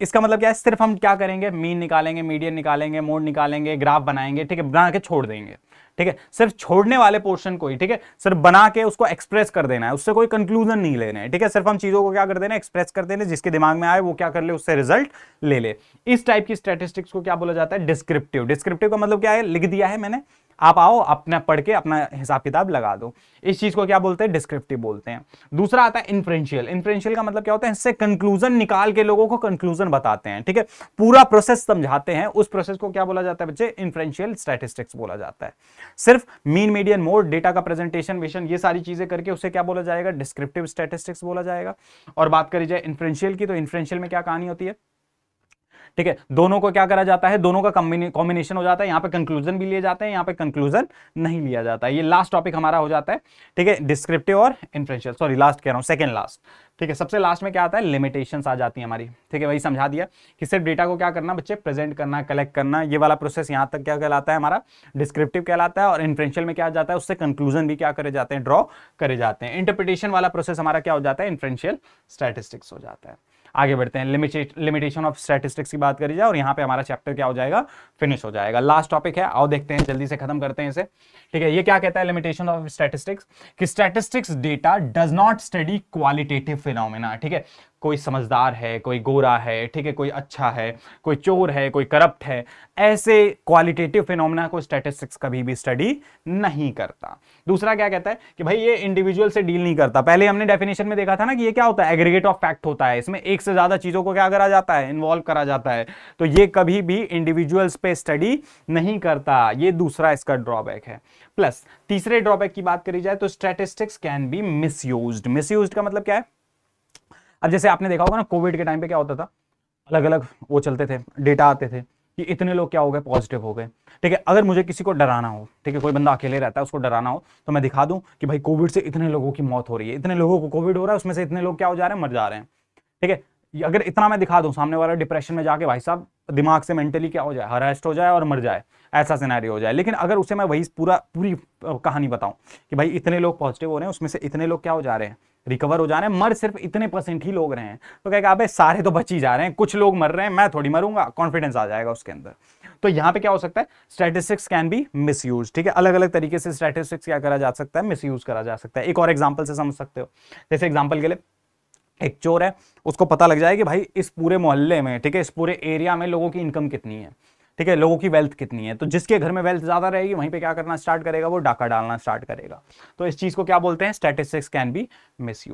इसका मतलब क्या है सिर्फ हम क्या करेंगे मीन निकालेंगे मीडियन निकालेंगे मोड निकालेंगे ग्राफ बनाएंगे ठीक है बना के छोड़ देंगे ठीक है सिर्फ छोड़ने वाले पोर्शन को ही ठीक है सिर्फ बना के उसको एक्सप्रेस कर देना है उससे कोई कंक्लूजन नहीं लेना है ठीक है सिर्फ हम चीजों को क्या कर देना एक्सप्रेस कर देना जिसके दिमाग में आए वो क्या कर ले उससे रिजल्ट ले ले इस टाइप की स्टेटिस्टिक्स को क्या बोला जाता है डिस्क्रिप्टिव डिस्क्रिप्टिव का मतलब क्या है लिख दिया है मैंने आप आओ अपना पढ़ के अपना हिसाब किताब लगा दो इस चीज को क्या बोलते हैं डिस्क्रिप्टिव बोलते हैं दूसरा आता है इन्फ्रेंशियल इन्फ्रेंशियल का मतलब क्या होता है इससे कंक्लूजन निकाल के लोगों को कंक्लूजन बताते हैं ठीक है पूरा प्रोसेस समझाते हैं उस प्रोसेस को क्या बोला जाता है बच्चे इन्फ्रेंशियल स्टैटिस्टिक्स बोला जाता है सिर्फ मीन मीडियन मोड डेटा का प्रेजेंटेशन विशन ये सारी चीजें करके उसे क्या बोला जाएगा डिस्क्रिप्टिव स्टैटिस्टिक्स बोला जाएगा और बात करी जाए इन्फ्रेंशियल की तो इन्फ्रेंशियल में क्या कहानी होती है ठीक है दोनों को क्या करा जाता है दोनों का कॉम्बिनेशन हो जाता है यहाँ पे कंक्लूजन भी लिए जाते हैं यहाँ पे कंक्लूजन नहीं लिया जाता है ये लास्ट टॉपिक हमारा हो जाता है ठीक है डिस्क्रिप्टिव और इन्फ्रेंशियल सॉरी लास्ट कह रहा हूँ सेकेंड लास्ट ठीक है सबसे लास्ट में क्या आता है लिमिटेशन आ जाती है हमारी ठीक है वही समझा दिया कि सिर्फ डेटा को क्या करना बच्चे प्रेजेंट करना कलेक्ट करना ये वाला प्रोसेस यहाँ तक क्या कहलाता है हमारा डिस्क्रिप्टिव कहलाता है और इन्फ्रेंशियल में क्या जाता है उससे कंक्लूजन भी क्या करे जाते हैं ड्रॉ करे जाते हैं इंटरप्रिटेशन वाला प्रोसेस हमारा क्या हो जाता है इन्फ्रेंशियल स्टैटिस्टिक्स हो जाता है आगे बढ़ते हैं लिमिटेशन ऑफ स्टैटिस्टिक्स की बात करी जाए और यहाँ पे हमारा चैप्टर क्या हो जाएगा फिनिश हो जाएगा लास्ट टॉपिक है आओ देखते हैं जल्दी से खत्म करते हैं इसे ठीक है ये क्या कहता है लिमिटेशन ऑफ स्टेटिस्टिक्स कि statistics data does not study qualitative phenomena ठीक है कोई समझदार है कोई गोरा है ठीक है कोई अच्छा है कोई चोर है कोई करप्ट है ऐसे क्वालिटेटिव फिनोमिना को स्टैटिस्टिक्स कभी भी स्टडी नहीं करता दूसरा क्या कहता है कि भाई ये इंडिविजुअल से डील नहीं करता पहले हमने डेफिनेशन में देखा था ना कि ये क्या होता है एग्रीगेट ऑफ फैक्ट होता है इसमें एक से ज़्यादा चीज़ों को क्या करा जाता है इन्वॉल्व करा जाता है तो ये कभी भी इंडिविजुअल्स पे स्टडी नहीं करता ये दूसरा इसका ड्रॉबैक है प्लस तीसरे ड्रॉबैक की बात करी जाए तो statistics can be misuse का मतलब क्या है अब जैसे आपने देखा होगा ना कोविड के टाइम पे क्या होता था अलग अलग वो चलते थे डेटा आते थे कि इतने लोग क्या हो गए पॉजिटिव हो गए ठीक है अगर मुझे किसी को डराना हो ठीक है कोई बंदा अकेले रहता है उसको डराना हो तो मैं दिखा दूं कि भाई कोविड से इतने लोगों की मौत हो रही है इतने लोगों को कोविड हो रहा है उसमें से इतने लोग क्या हो जा रहे हैं मर जा रहे हैं ठीक है अगर इतना मैं दिखा दूं सामने वाला डिप्रेशन में जाके भाई साहब दिमाग से मेंटली क्या हो जाए हरास्ट हो जाए और मर जाए ऐसा सिनेरियो हो जाए लेकिन अगर उसे मैं वही पूरा पूरी कहानी बताऊं कि भाई इतने लोग पॉजिटिव हो रहे हैं उसमें से इतने लोग क्या हो जा रहे हैं रिकवर हो जा रहे हैं मर सिर्फ इतने परसेंट ही लोग रहे हैं तो कहेगा अबे सारे तो बच ही जा रहे हैं कुछ लोग मर रहे हैं मैं थोड़ी मरूंगा कॉन्फिडेंस आ जाएगा उसके अंदर तो यहाँ पे क्या हो सकता है स्टैटिस्टिक्स कैन बी मिस ठीक है अलग अलग तरीके से स्टैटिस्टिक्स क्या करा जा सकता है मिस करा जा सकता है एक और एग्जाम्पल से समझ सकते हो जैसे एग्जाम्पल के लिए एक चोर है उसको पता लग जाए कि भाई इस पूरे मोहल्ले में ठीक है इस पूरे एरिया में लोगों की इनकम कितनी है ठीक है लोगों की वेल्थ कितनी है तो जिसके घर में वेल्थ ज़्यादा रहेगी वहीं पे क्या करना स्टार्ट करेगा वो डाका डालना स्टार्ट करेगा तो इस चीज़ को क्या बोलते हैं statistics can be miss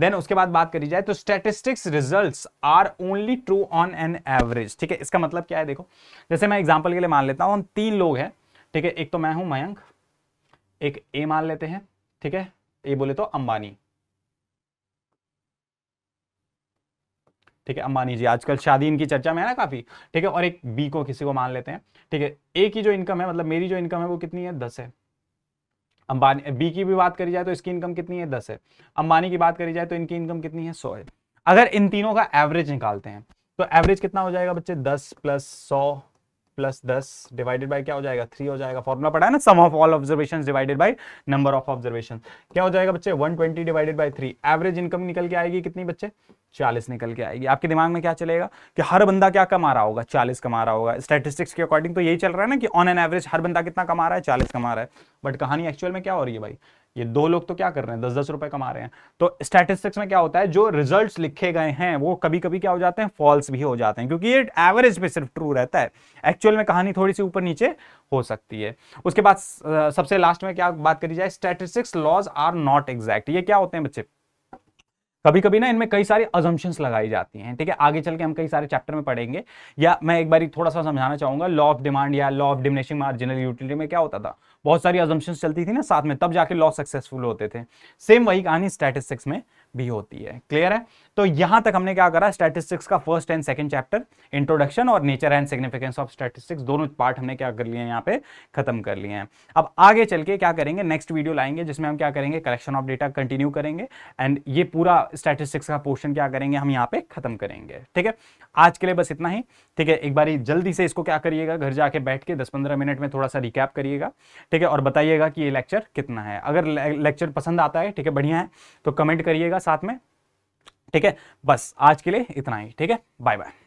then उसके बाद बात करी जाए तो statistics result are only true on an average ठीक है इसका मतलब क्या है देखो जैसे मैं एग्जाम्पल के लिए मान लेता हूँ हम तीन लोग हैं ठीक है एक तो मैं हूं मयंक एक ए मान लेते हैं ठीक है ए बोले तो अंबानी ठीक है अंबानी जी आजकल शादी इनकी चर्चा में है ना काफ़ी ठीक है और एक बी को किसी को मान लेते हैं ठीक है ए की जो इनकम है मतलब मेरी जो इनकम है वो कितनी है दस है अंबानी बी की भी बात करी जाए तो इसकी इनकम कितनी है दस है अंबानी की बात करी जाए तो इनकी इनकम कितनी है सौ है अगर इन तीनों का एवरेज निकालते हैं तो एवरेज कितना हो जाएगा बच्चे दस प्लस सौ प्लस दस डिवाइडेड बाई क्या हो जाएगा थ्री हो जाएगा फॉर्मुला पढ़ा है ना sum of all observation divided by number of observation क्या हो जाएगा बच्चे one twenty divided by three average income निकल के आएगी कितनी बच्चे चालीस निकल के आएगी आपके दिमाग में क्या चलेगा कि हर बंदा क्या कमा रहा होगा चालीस कमा रहा होगा स्टेटिस्टिक्स के अकॉर्डिंग तो यही चल रहा है ना कि ऑन एन एवरेज हर बंदा कितना कमा रहा है चालीस कमा रहा है बट कहानी एक्चुअल में क्या हो रही है भाई ये दो लोग तो क्या कर रहे हैं दस दस रुपए कमा रहे हैं तो स्टैटिस्टिक्स में क्या होता है जो रिजल्ट्स लिखे गए हैं वो कभी कभी क्या हो जाते हैं फॉल्स भी हो जाते हैं क्योंकि ये एवरेज पे सिर्फ ट्रू रहता है एक्चुअल में कहानी थोड़ी सी ऊपर नीचे हो सकती है उसके बाद सबसे लास्ट में क्या बात करी जाए statistics laws are not exact ये क्या होते हैं बच्चे कभी कभी ना इनमें कई सारी अजम्पन्स लगाई जाती हैं ठीक है आगे चल के हम कई सारे चैप्टर में पढ़ेंगे या मैं एक बार थोड़ा सा समझाना चाहूंगा लॉ ऑफ डिमांड या law of diminishing marginal utility में क्या होता था बहुत सारी अजम्पन्स चलती थी ना साथ में तब जाके लॉ सक्सेसफुल होते थे सेम वही कहानी स्टैटिस्टिक्स में भी होती है क्लियर है तो यहां तक हमने क्या करा स्टैटिस्टिक्स का first and second chapter introduction और nature and significance of statistics दोनों पार्ट हमने क्या कर लिए हैं यहाँ पे खत्म कर लिए हैं अब आगे चल के क्या करेंगे नेक्स्ट वीडियो लाएंगे जिसमें हम क्या करेंगे कलेक्शन ऑफ डेटा कंटिन्यू करेंगे एंड ये पूरा स्टैटिस्टिक्स का पोर्शन क्या करेंगे हम यहाँ पे खत्म करेंगे ठीक है आज के लिए बस इतना ही ठीक है एक बारी जल्दी से इसको क्या करिएगा घर जाके बैठ के 10-15 मिनट में थोड़ा सा रिकैप करिएगा ठीक है और बताइएगा कि ये लेक्चर कितना है अगर लेक्चर पसंद आता है ठीक है बढ़िया है तो कमेंट करिएगा साथ में ठीक है बस आज के लिए इतना ही ठीक है बाय बाय